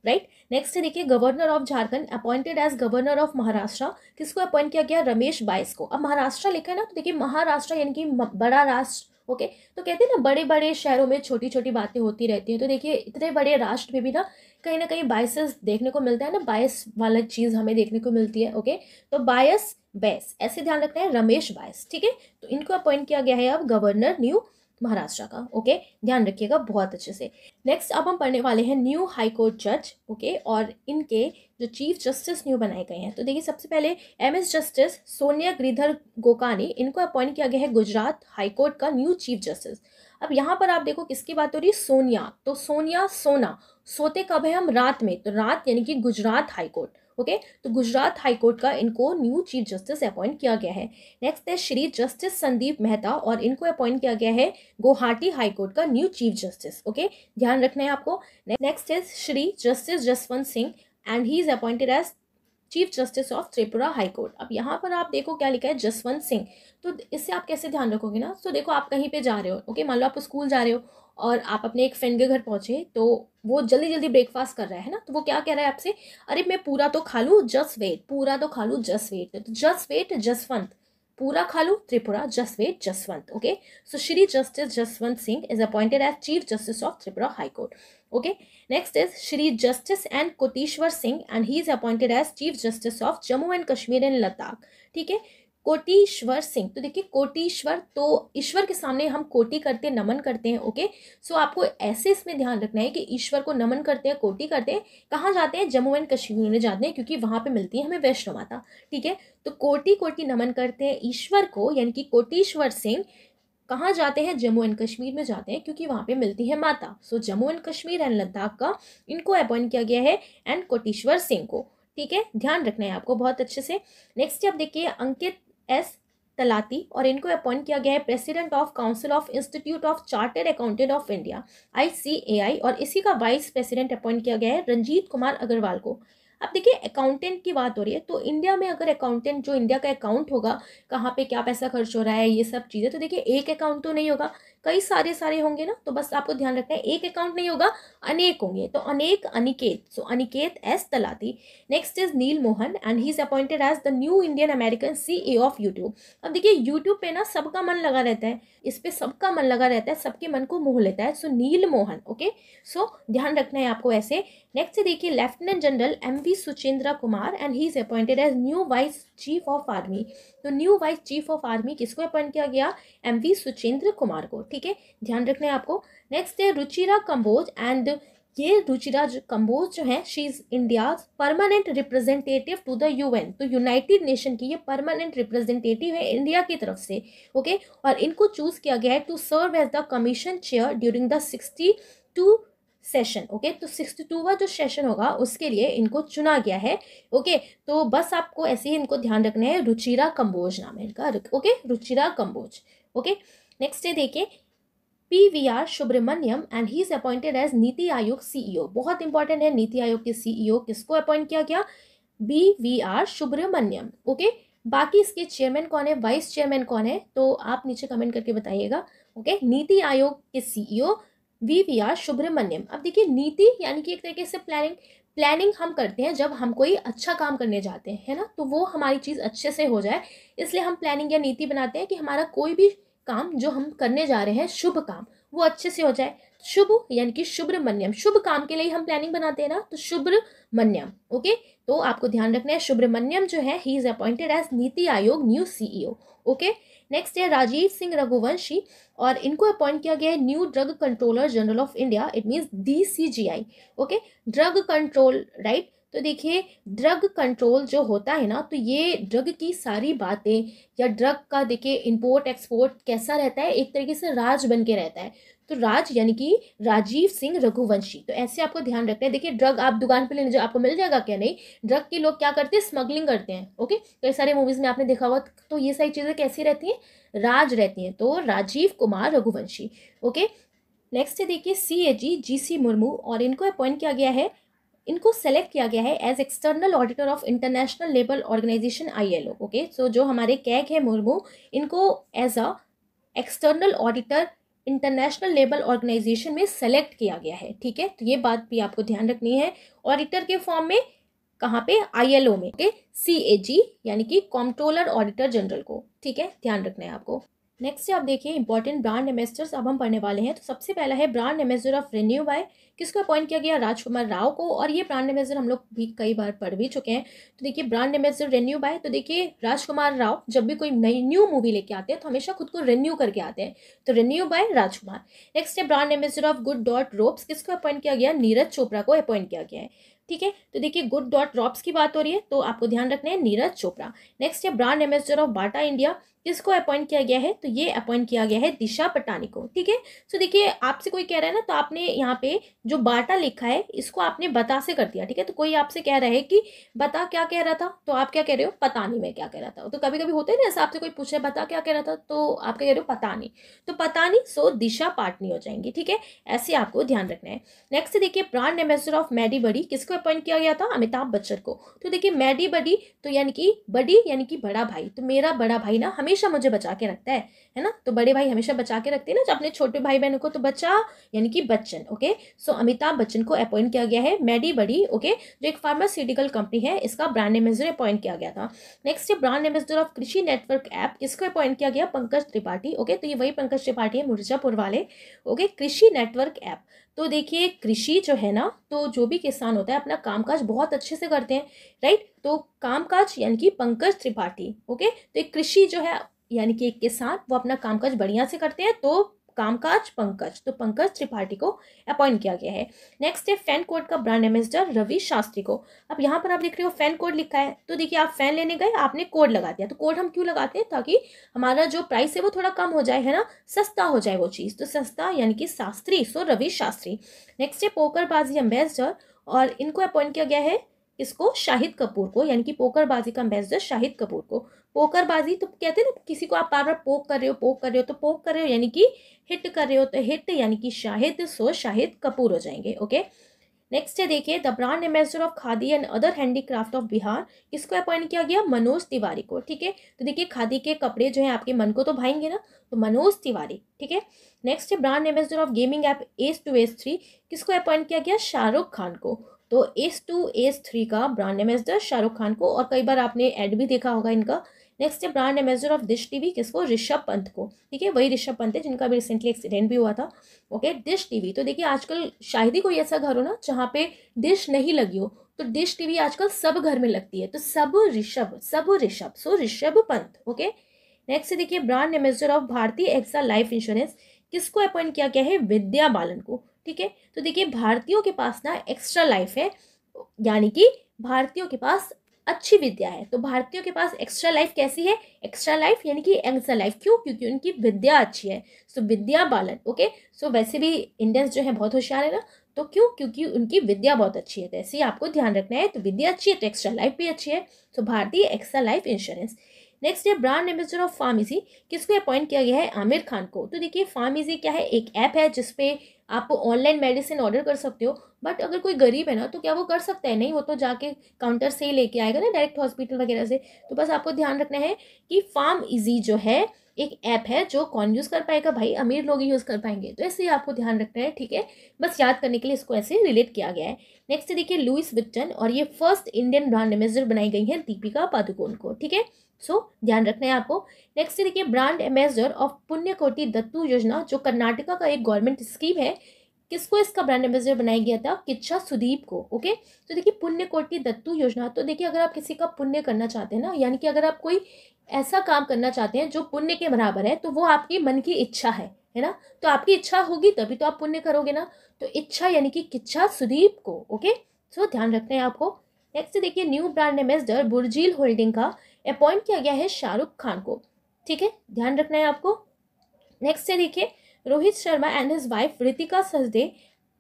राइट नेक्स्ट है देखिए governor of Jharkhand appointed as governor of Maharashtra किसको अपॉइंट किया गया रमेश बाइस को अब महाराष्ट्र लिखा है ना तो देखिए महाराष्ट्र यानी कि बड़ा राष्ट्र ओके okay? तो कहते हैं ना बड़े बड़े शहरों में छोटी छोटी बातें होती रहती हैं तो देखिए इतने बड़े राष्ट्र में भी ना कहीं ना कहीं बायसेस देखने को मिलता है ना बायस वाला चीज़ हमें देखने को मिलती है ओके okay? तो बायस बैस ऐसे ध्यान रखना है रमेश बायस ठीक है तो इनको अपॉइंट किया गया है अब गवर्नर न्यू महाराष्ट्र का ओके ध्यान रखिएगा बहुत अच्छे से नेक्स्ट अब हम पढ़ने वाले हैं न्यू हाई कोर्ट जज ओके और इनके जो चीफ जस्टिस न्यू बनाए गए हैं तो देखिए सबसे पहले M S justice Sonia Giridhar Gokani इनको अपॉइंट किया गया है गुजरात हाईकोर्ट का न्यू चीफ जस्टिस अब यहाँ पर आप देखो किसकी बात हो रही है सोनिया तो सोनिया सोना सोते कब है हम रात में तो रात यानी कि गुजरात हाईकोर्ट ओके तो गुजरात हाईकोर्ट का इनको न्यू चीफ जस्टिस अपॉइंट किया गया है नेक्स्ट है श्री जस्टिस संदीप मेहता और इनको अपॉइंट किया गया है गुवाहाटी हाईकोर्ट का न्यू चीफ जस्टिस ओके ध्यान रखना है आपको नेक्स्ट है Shri justice Jaswant Singh and he is appointed as chief justice of Tripura high court अब यहाँ पर आप देखो क्या लिखा है जसवंत सिंह तो इससे आप कैसे ध्यान रखोगे ना तो देखो आप कहीं पे जा रहे हो ओके मान लो आप स्कूल जा रहे हो और आप अपने एक फ्रेंड के घर पहुँचे तो वो जल्दी जल्दी ब्रेकफास्ट कर रहा है ना तो वो क्या कह रहा है आपसे अरे मैं पूरा तो खा लूँ जस्ट वेट पूरा तो खा लूँ जस्ट वेट तो जस्ट वेट जसवंत पूरा खा लूँ Tripura wait Jaswant okay so Shri justice Jaswant Singh is appointed as chief justice of Tripura high court okay next is Shri justice and Koteshwar Singh and he is appointed as chief justice of Jammu and Kashmir and Ladakh ठीक है कोटीश्वर सिंह तो देखिए कोटीश्वर तो ईश्वर के सामने हम कोटि करते हैं नमन करते हैं ओके सो आपको ऐसे इसमें ध्यान रखना है कि ईश्वर को नमन करते हैं कोटि करते हैं कहाँ जाते हैं जम्मू एंड कश्मीर में जाते हैं क्योंकि वहाँ पे मिलती है हमें वैष्णो माता ठीक है तो कोटि कोटि नमन करते हैं ईश्वर को यानी कि कोटीश्वर सिंह कहाँ जाते हैं जम्मू एंड कश्मीर में जाते हैं क्योंकि वहाँ पे मिलती है माता so Jammu and Kashmir and Ladakh का इनको अपॉइंट किया गया है एंड कोटीश्वर सिंह को ठीक है ध्यान रखना है आपको बहुत अच्छे से नेक्स्ट आप देखिए अंकित एस तलाती और इनको अपॉइंट किया गया है president of council of institute of chartered accountant of India ICAI और इसी का वाइस प्रेसिडेंट अपॉइंट किया गया है रंजीत कुमार अग्रवाल को अब देखिए अकाउंटेंट की बात हो रही है तो इंडिया में अगर अकाउंटेंट जो इंडिया का अकाउंट होगा कहाँ पे क्या पैसा खर्च हो रहा है ये सब चीज़ें तो देखिए एक अकाउंट तो नहीं होगा कई सारे सारे होंगे ना तो बस आपको ध्यान रखना है एक अकाउंट नहीं होगा अनेक होंगे तो अनेक Aniket so Aniket S Talati next is Neel Mohan and he is appointed as the new Indian American C of YouTube अब देखिए यूट्यूब पे ना सबका मन लगा रहता है इस पर सबका मन लगा रहता है सबके मन को मोह लेता है so so, Neel Mohan okay so ध्यान रखना है आपको ऐसे नेक्स्ट देखिए lieutenant general M V Suchindra Kumar and he is appointed as new vice chief of army तो new vice chief of army किसको अपॉइंट किया गया एम वी सुचेंद्र कुमार को ठीक है ध्यान रखना है आपको नेक्स्ट है रुचिरा कंबोज एंड ये रुचिरा कंबोज जो है she is India permanent representative to the UN तो यूनाइटेड नेशन की ये परमानेंट रिप्रेजेंटेटिव है इंडिया की तरफ से ओके okay? और इनको चूज़ किया गया है to serve as the commission chair during the sixty two session okay तो सिक्सटी टू टूवा जो सेशन होगा उसके लिए इनको चुना गया है ओके तो बस आपको ऐसे ही इनको ध्यान रखना है रुचिरा कंबोज नाम है इनका okay Ruchira Kamboj okay next है देखिए P V R Subrahmanyam and he is appointed as NITI Aayog CEO बहुत इंपॉर्टेंट है नीति आयोग के सीईओ e किसको अपॉइंट किया गया B V R Subrahmanyam okay बाकी इसके चेयरमैन कौन है वाइस चेयरमैन कौन है तो आप नीचे कमेंट करके बताइएगा ओके नीति आयोग के CEO V V R Subrahmanyam अब देखिए नीति यानी कि एक तरीके से प्लानिंग प्लानिंग हम करते हैं जब हम कोई अच्छा काम करने जाते हैं है ना तो वो हमारी चीज़ अच्छे से हो जाए इसलिए हम प्लानिंग या नीति बनाते हैं कि हमारा कोई भी काम जो हम करने जा रहे हैं शुभ काम वो अच्छे से हो जाए शुभ यानी कि शुभ्रमण्यम शुभ काम के लिए हम प्लानिंग बनाते हैं ना तो शुभ्रमण्यम ओके तो आपको ध्यान रखना है शुभ्रमण्यम जो है ही इज अपॉइंटेड एज नीति आयोग न्यू सीईओ ओके नेक्स्ट है राजीव सिंह रघुवंशी और इनको अपॉइंट किया गया है new drug controller general of India it means D C G I okay drug control right तो देखिए ड्रग कंट्रोल जो होता है ना तो ये ड्रग की सारी बातें या ड्रग का देखिए इंपोर्ट एक्सपोर्ट कैसा रहता है एक तरीके से राज बन के रहता है तो राज यानी कि राजीव सिंह रघुवंशी तो ऐसे आपको ध्यान रखते हैं देखिए ड्रग आप दुकान पे लेने जो आपको मिल जाएगा क्या नहीं ड्रग के लोग क्या करते हैं स्मगलिंग करते हैं ओके तो कई सारे मूवीज़ में आपने देखा हुआ तो ये सारी चीज़ें कैसी रहती हैं राज रहती हैं तो राजीव कुमार रघुवंशी ओके नेक्स्ट है देखिए सी ए जी जी सी मुर्मू और इनको अपॉइंट किया गया है इनको सेलेक्ट किया गया है as external auditor of international labour organization ILO okay so जो हमारे कैग है मुर्मू इनको as a external auditor international labour organization में सेलेक्ट किया गया है ठीक है तो ये बात भी आपको ध्यान रखनी है ऑडिटर के फॉर्म में कहाँ पे ओ में ओके सी ए जी यानी कि कॉम्ट्रोलर ऑडिटर जनरल को ठीक है ध्यान रखना है आपको नेक्स्ट से आप देखिए इंपॉर्टेंट ब्रांड एम्बेसडर्स अब हम पढ़ने वाले हैं तो सबसे पहला है brand ambassador of renew RenewBuy किसको अपॉइंट किया गया राजकुमार राव को और ये ब्रांड एम्बेसडर हम लोग भी कई बार पढ़ भी चुके हैं तो देखिए ब्रांड एम्बेसडर रेन्यू बाय तो देखिए राजकुमार राव जब भी कोई नई न्यू मूवी लेके आते हैं तो हमेशा खुद को रेन्यू करके आते हैं तो रेन्यू बाय राजकुमार नेक्स्ट है brand ambassador of GoodDot ropes किसको अपॉइंट किया गया नीरज चोपड़ा को अपॉइंट किया गया है ठीक है तो देखिए गुड डॉट रॉप्स की बात हो रही है तो आपको ध्यान रखना है नीरज चोपड़ा नेक्स्ट है brand ambassador of Bata India किसको अपॉइंट किया गया है तो ये अपॉइंट किया गया है दिशा पटानी को ठीक है सो देखिए आपसे कोई कह रहा है ना तो आपने यहाँ पे जो बाटा लिखा है इसको आपने बता से कर दिया ठीक है तो कोई आपसे कह रहा है कि बता क्या कह रहा था तो आप क्या कह रहे हो पता नहीं मैं क्या कह रहा था तो कभी कभी होते हैं ना ऐसा आपसे कोई पूछे बता क्या कह रहा था तो आप क्या कह रहे हो पता नहीं तो पता नहीं सो दिशा पाटनी हो जाएंगी ठीक है ऐसे आपको ध्यान रखना है नेक्स्ट देखिए brand ambassador of MediBuddy किसको अपॉइंट किया गया था अमिताभ बच्चन को तो देखिए मैडी बडी तो यानी कि बडी यानी कि बड़ा भाई तो मेरा बड़ा भाई ना हमें हमेशा मुझे बचा के रखता है है ना तो बड़े भाई हमेशा बचा के रखते हैं ना अपने छोटे भाई बहनों को तो बच्चा यानी कि बच्चन ओके सो अमिताभ बच्चन को अपॉइंट किया गया है मेडी बड़ी ओके जो एक फार्मास्यूटिकल कंपनी है इसका ब्रांड एम्बेसडर अपॉइंट किया गया था next brand ambassador of Krishi network app इसको अपॉइंट किया गया पंकज त्रिपाठी ओके तो ये वही पंकज त्रिपाठी है मुर्जापुर वाले ओके कृषि नेटवर्क ऐप तो देखिए कृषि जो है ना तो जो भी किसान होता है अपना कामकाज बहुत अच्छे से करते हैं राइट तो कामकाज यानी कि पंकज त्रिपाठी ओके तो एक कृषि जो है यानी कि एक के साथ वो अपना कामकाज बढ़िया से करते हैं तो कामकाज पंकज तो पंकज त्रिपाठी को अपॉइंट किया गया है नेक्स्ट है फैन कोड का ब्रांड एम्बेसडर रवि शास्त्री को अब यहाँ पर आप देख रहे हो फैन कोड लिखा है तो देखिए आप फैन लेने गए आपने कोड लगा दिया तो कोड हम क्यों लगाते हैं ताकि हमारा जो प्राइस है वो थोड़ा कम हो जाए है ना सस्ता हो जाए वो चीज़ तो सस्ता यानी कि शास्त्री सो रवि शास्त्री नेक्स्ट है पोकरबाजी एम्बेसडर और इनको अपॉइंट किया गया है इसको शाहिद कपूर को यानी कि पोकरबाजी का एम्बेसडर शाहिद कपूर को पोकरबाजी तो कहते हैं ना किसी को आप बार बार पोक कर रहे हो पोक कर रहे हो तो पोक कर रहे हो यानी कि हिट कर रहे हो तो हिट यानी कि शाहिद सो शाहिद कपूर हो जाएंगे ओके नेक्स्ट है देखिए the brand ambassador of khadi and other handicraft of Bihar किसको अपॉइंट किया गया मनोज तिवारी को ठीक है तो देखिए खादी के कपड़े जो है आपके मन को तो भाएंगे ना तो मनोज तिवारी ठीक है नेक्स्ट है brand ambassador of gaming app S two S three किसको अपॉइंट किया गया शाहरुख खान को तो एस टू एस थ्री का ब्रांड एम्बेसडर शाहरुख खान को और कई बार आपने एड भी देखा होगा इनका नेक्स्ट है brand ambassador of Dish TV किसको ऋषभ पंत को ठीक है वही ऋषभ पंत है जिनका अभी रिसेंटली एक्सीडेंट भी हुआ था ओके डिश टीवी तो देखिए आजकल शायद ही कोई ऐसा घर हो ना जहाँ पे डिश नहीं लगी हो तो डिश टीवी आजकल सब घर में लगती है तो सब ऋषभ सब Rishabh so Rishabh Pant okay next देखिए brand ambassador of Bhartiya AXA life insurance किसको अपॉइंट किया गया है विद्या बालन को ठीक है तो देखिए भारतीयों के पास ना एक्स्ट्रा लाइफ है यानी कि भारतीयों के पास अच्छी विद्या है तो भारतीयों के पास एक्स्ट्रा लाइफ कैसी है एक्स्ट्रा लाइफ यानी कि एक्स्ट्रा लाइफ क्यों क्योंकि उनकी विद्या अच्छी है सो विद्या बालन ओके सो वैसे भी इंडियंस जो है बहुत होशियार है ना तो क्यों क्योंकि उनकी विद्या बहुत अच्छी है तो ऐसे ही आपको ध्यान रखना है तो विद्या अच्छी है तो एक्स्ट्रा लाइफ भी अच्छी है so Bhartiya extra life insurance next है ब्रांड एम्बेसडर ऑफ फार्मेसी किसको अपॉइंट किया गया है आमिर खान को तो देखिए फार्मेसी क्या है एक ऐप है जिसपे आप ऑनलाइन मेडिसिन ऑर्डर कर सकते हो बट अगर कोई गरीब है ना तो क्या वो कर सकता है नहीं वो तो जाके काउंटर से ही लेके आएगा ना डायरेक्ट हॉस्पिटल वगैरह से तो बस आपको ध्यान रखना है कि फार्म इजी जो है एक ऐप है जो कौन यूज़ कर पाएगा भाई अमीर लोग ही यूज़ कर पाएंगे तो ऐसे ही आपको ध्यान रखना है ठीक है बस याद करने के लिए इसको ऐसे रिलेट किया गया है नेक्स्ट देखिए लुइस विक्टन और ये फर्स्ट इंडियन ब्रांड एम्बेसडर बनाई गई है दीपिका पादुकोण को ठीक है सो so, ध्यान रखना है आपको नेक्स्ट देखिए brand ambassador of Punyakoti Dattu Yojana जो कर्नाटका का एक गवर्नमेंट स्कीम है किसको इसका ब्रांड एम्बेसडर बनाया गया था किच्छा सुदीप को ओके तो देखिए पुण्य कोटि दत्तू योजना तो देखिए अगर आप किसी का पुण्य करना चाहते हैं ना यानी कि अगर आप कोई ऐसा काम करना चाहते हैं जो पुण्य के बराबर है तो वो आपकी मन की इच्छा है है ना तो आपकी इच्छा होगी तभी तो आप पुण्य करोगे ना तो इच्छा यानी कि किच्छा सुदीप को ओके सो तो ध्यान रखना है आपको नेक्स्ट देखिए new brand ambassador Burjeel holding का अपॉइंट किया गया है शाहरुख खान को ठीक है ध्यान रखना है आपको नेक्स्ट से देखिए Rohit Sharma and his wife Ritika Sajdeh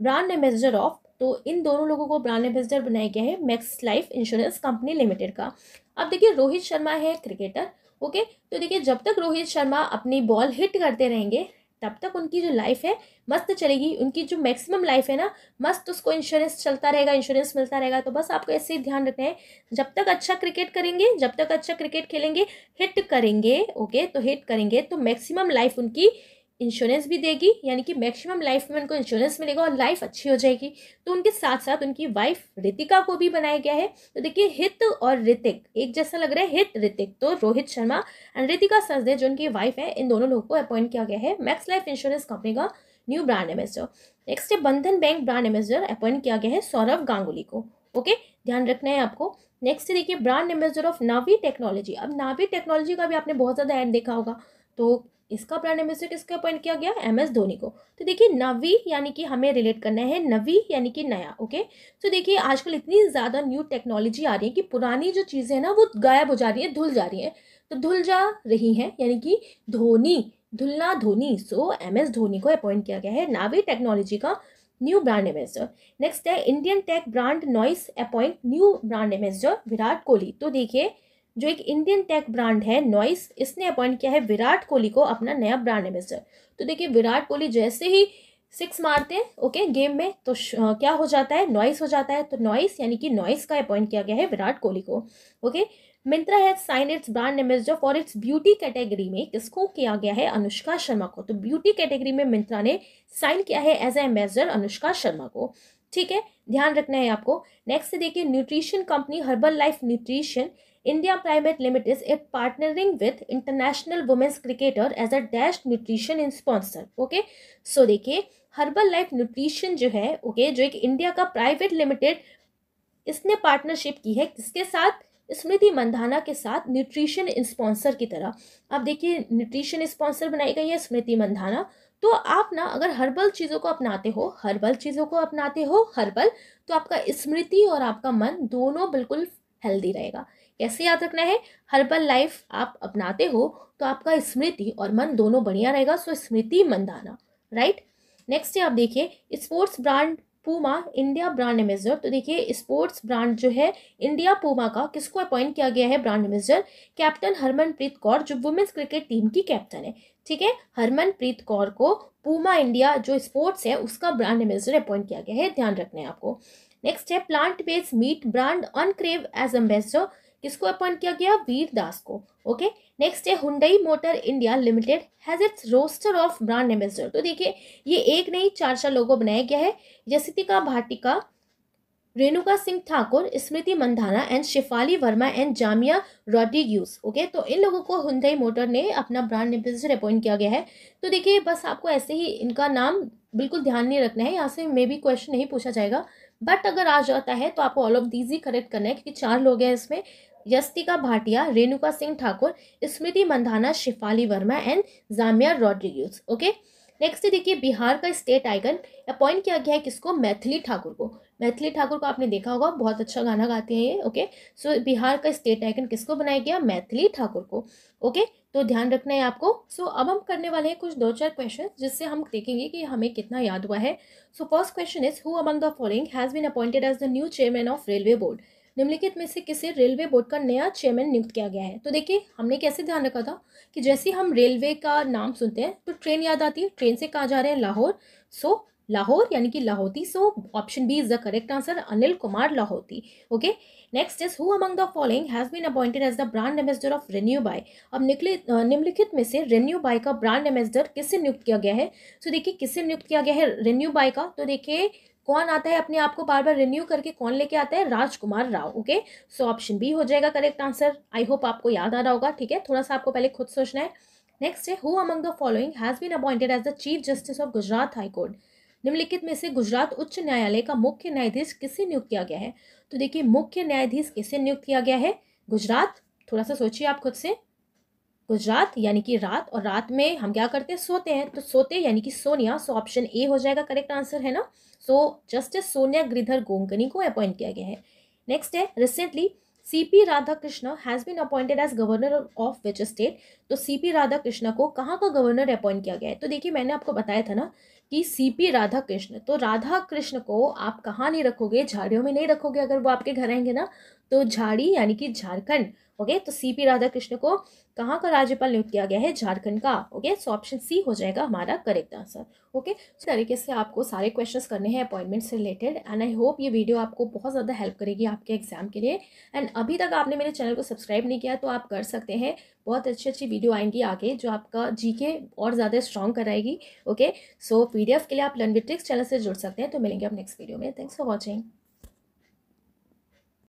brand ambassador of तो इन दोनों लोगों को ब्रांड एम्बेसडर बनाया गया है Max life insurance company limited का अब देखिए रोहित शर्मा है क्रिकेटर ओके तो देखिए जब तक रोहित शर्मा अपनी बॉल हिट करते रहेंगे तब तक उनकी जो लाइफ है मस्त चलेगी उनकी जो मैक्सिमम लाइफ है ना मस्त उसको इंश्योरेंस चलता रहेगा इंश्योरेंस मिलता रहेगा तो बस आपको ऐसे ही ध्यान रखना है जब तक अच्छा क्रिकेट करेंगे जब तक अच्छा क्रिकेट खेलेंगे हिट करेंगे ओके तो हिट करेंगे तो मैक्सिमम लाइफ उनकी इंश्योरेंस भी देगी यानी कि मैक्सिमम लाइफ में उनको इंश्योरेंस मिलेगा और लाइफ अच्छी हो जाएगी तो उनके साथ साथ उनकी वाइफ रितिका को भी बनाया गया है तो देखिए हित और ऋतिक एक जैसा लग रहा है हित ऋतिक तो रोहित शर्मा एंड रितिका सजदे जो उनकी वाइफ है इन दोनों लोगों को अपॉइंट किया गया है मैक्स लाइफ इंश्योरेंस कंपनी का न्यू ब्रांड एम्बेसडर नेक्स्ट है Bandhan bank brand ambassador appoint किया गया है सौरभ गांगुली को ओके ध्यान रखना है आपको नेक्स्ट देखिए brand ambassador of Navi technology अब नावी टेक्नोलॉजी का भी आपने बहुत ज़्यादा एड देखा होगा तो इसका प्राइम एडमिनिस्ट्रेटर किसके अपॉइंट किया गया एम एस धोनी को तो देखिए नवी यानी कि हमें रिलेट करना है नवी यानी कि नया ओके तो देखिए आजकल इतनी ज़्यादा न्यू टेक्नोलॉजी आ रही है कि पुरानी जो चीज़ें हैं ना वो गायब हो जा रही है धुल जा रही हैं तो धुल जा रही हैं यानी कि धोनी धुलना Dhoni so M S Dhoni को अपॉइंट किया गया है नावी टेक्नोलॉजी का न्यू ब्रांड एम्बेसडर नेक्स्ट है Indian tech brand Noise appoint new brand ambassador Virat Kohli तो देखिए जो एक इंडियन टेक ब्रांड है नॉइस इसने अपॉइंट किया है विराट कोहली को अपना नया ब्रांड एम्बेसडर तो देखिए विराट कोहली जैसे ही सिक्स मारते हैं ओके गेम में तो क्या हो जाता है नॉइस हो जाता है तो नॉइस यानी कि नॉइस का अपॉइंट किया गया है विराट कोहली को ओके मिंत्रा है sign its brand ambassador for its beauty category में किसको किया गया है अनुष्का शर्मा को तो ब्यूटी कैटेगरी में मिंत्रा ने साइन किया है as a ambassador Anushka Sharma को ठीक है ध्यान रखना है आपको नेक्स्ट देखिए nutrition company Herbalife nutrition India private limited Limited partnering with international women's cricketer as a dash nutrition in sponsor okay so देखिए हर्बल लाइफ न्यूट्रिशन जो है ओके okay, जो एक इंडिया का प्राइवेट लिमिटेड इसने partnership की है किसके साथ स्मृति मंधाना के साथ न्यूट्रिशन स्पॉन्सर की तरह आप देखिए न्यूट्रिशन स्पॉन्सर बनाई गई है स्मृति मंधाना तो आप ना अगर हर्बल चीज़ों को अपनाते हो हर्बल चीज़ों को अपनाते हो हर्बल तो आपका स्मृति और आपका मन दोनों बिल्कुल हेल्दी रहेगा ऐसे याद रखना है हर्बल लाइफ आप अपनाते हो तो आपका स्मृति और मन दोनों बढ़िया रहेगा so Smriti Mandhana right next है आप देखिए sports brand Puma India brand ambassador तो देखिए स्पोर्ट्स ब्रांड जो है इंडिया पूमा का किसको अपॉइंट किया गया है brand ambassador captain Harmanpreet Kaur जो वुमेन्स क्रिकेट टीम की कैप्टन है ठीक है हरमनप्रीत कौर को पूमा इंडिया जो स्पोर्ट्स है उसका ब्रांड एम्बेसडर अपॉइंट किया गया है ध्यान रखना है आपको नेक्स्ट है plant based meat brand Uncrave as ambassador किसको अपॉइंट किया गया वीर दास को ओके नेक्स्ट है Hyundai motor India limited has its roster of brand ambassador तो देखिए ये एक नहीं चार चार को बनाया गया है Yastika Bhatia Renuka Singh Thakur Smriti Mandhana and Shafali Verma and Jemimah Rodrigues okay तो इन लोगों को हुंडई मोटर ने अपना ब्रांड एम्बेसडर अपॉइंट किया गया है तो देखिए बस आपको ऐसे ही इनका नाम बिल्कुल ध्यान नहीं रखना है यहाँ से मे बी क्वेश्चन नहीं पूछा जाएगा बट अगर आ जाता है तो आपको ऑल ऑफ दीज ही करेक्ट करना है क्योंकि चार लोग हैं इसमें Yastika Bhatia Renuka Singh Thakur Smriti Mandhana Shafali Verma and Jemimah Rodrigues okay next देखिए बिहार का स्टेट आइकन अपॉइंट किया गया है किसको मैथिली ठाकुर को मैथिली ठाकुर को आपने देखा होगा बहुत अच्छा गाना गाते हैं ये ओके सो बिहार का स्टेट आइकन किसको बनाया गया मैथिली ठाकुर को ओके तो ध्यान रखना है आपको सो so, अब हम करने वाले हैं कुछ दो चार क्वेश्चन जिससे हम देखेंगे कि हमें कितना याद हुआ है so first question is who among the following has been appointed as the new chairman of railway board निम्नलिखित में से किसे रेलवे बोर्ड का नया चेयरमैन नियुक्त किया गया है तो देखिए हमने कैसे ध्यान रखा था कि जैसे हम रेलवे का नाम सुनते हैं तो ट्रेन याद आती है ट्रेन से कहाँ जा रहे हैं लाहौर सो लाहौर यानी कि Lahoti so option B is the correct answer Anil Kumar Lahoti okay next is who among the following has been appointed as the brand ambassador of renew buy अब निकले निम्नलिखित में से रेन्यू बाय का ब्रांड एम्बेसडर किससे नियुक्त किया गया है सो देखिए किससे नियुक्त किया गया है रेन्यू बाय का तो देखिए कौन आता है अपने आप को बार बार रिन्यू करके कौन लेके आता है Rajkumar Rao okay so option B हो जाएगा करेक्ट आंसर आई होप आपको याद आ रहा होगा ठीक है थोड़ा सा आपको पहले खुद सोचना है नेक्स्ट है who among the following has been appointed as the chief justice of Gujarat high court निम्नलिखित में से गुजरात उच्च न्यायालय का मुख्य न्यायाधीश किसे नियुक्त किया गया है तो देखिए मुख्य न्यायाधीश किसे नियुक्त किया गया है गुजरात थोड़ा सा सोचिए आप खुद से गुजरात यानी कि रात और रात में हम क्या करते हैं सोते हैं तो सोते यानी कि सोनिया सो ऑप्शन ए हो जाएगा करेक्ट आंसर है ना सो जस्टिस सोनिया ग्रिधर गोंगनी को अपॉइंट किया गया है नेक्स्ट है recently C P Radha Krishna has been appointed as governor of which state तो सी पी राधा कृष्णा को कहाँ का गवर्नर अपॉइंट किया गया है तो देखिए मैंने आपको बताया था ना कि सीपी राधा कृष्ण तो राधा कृष्ण को आप कहाँ नहीं रखोगे झाड़ियों में नहीं रखोगे अगर वो आपके घर आएंगे ना तो झाड़ी यानी कि झारखंड ओके तो सीपी राधा कृष्ण को कहाँ का राज्यपाल नियुक्त किया गया है झारखंड का ओके सो ऑप्शन सी हो जाएगा हमारा करेक्ट आंसर ओके इस तरीके से आपको सारे क्वेश्चंस करने हैं अपॉइंटमेंट से रिलेटेड एंड आई होप ये वीडियो आपको बहुत ज़्यादा हेल्प करेगी आपके एग्जाम के लिए एंड अभी तक आपने मेरे चैनल को सब्सक्राइब नहीं किया तो आप कर सकते हैं बहुत अच्छी अच्छी वीडियो आएंगी आगे जो आपका जी और ज़्यादा स्ट्रॉन्ग कराएगी ओके सो पीडीएफ के लिए आप लर्न विद चैनल से जुड़ सकते हैं तो मिलेंगे आप नेक्स्ट वीडियो में थैंक्स फॉर वॉचिंग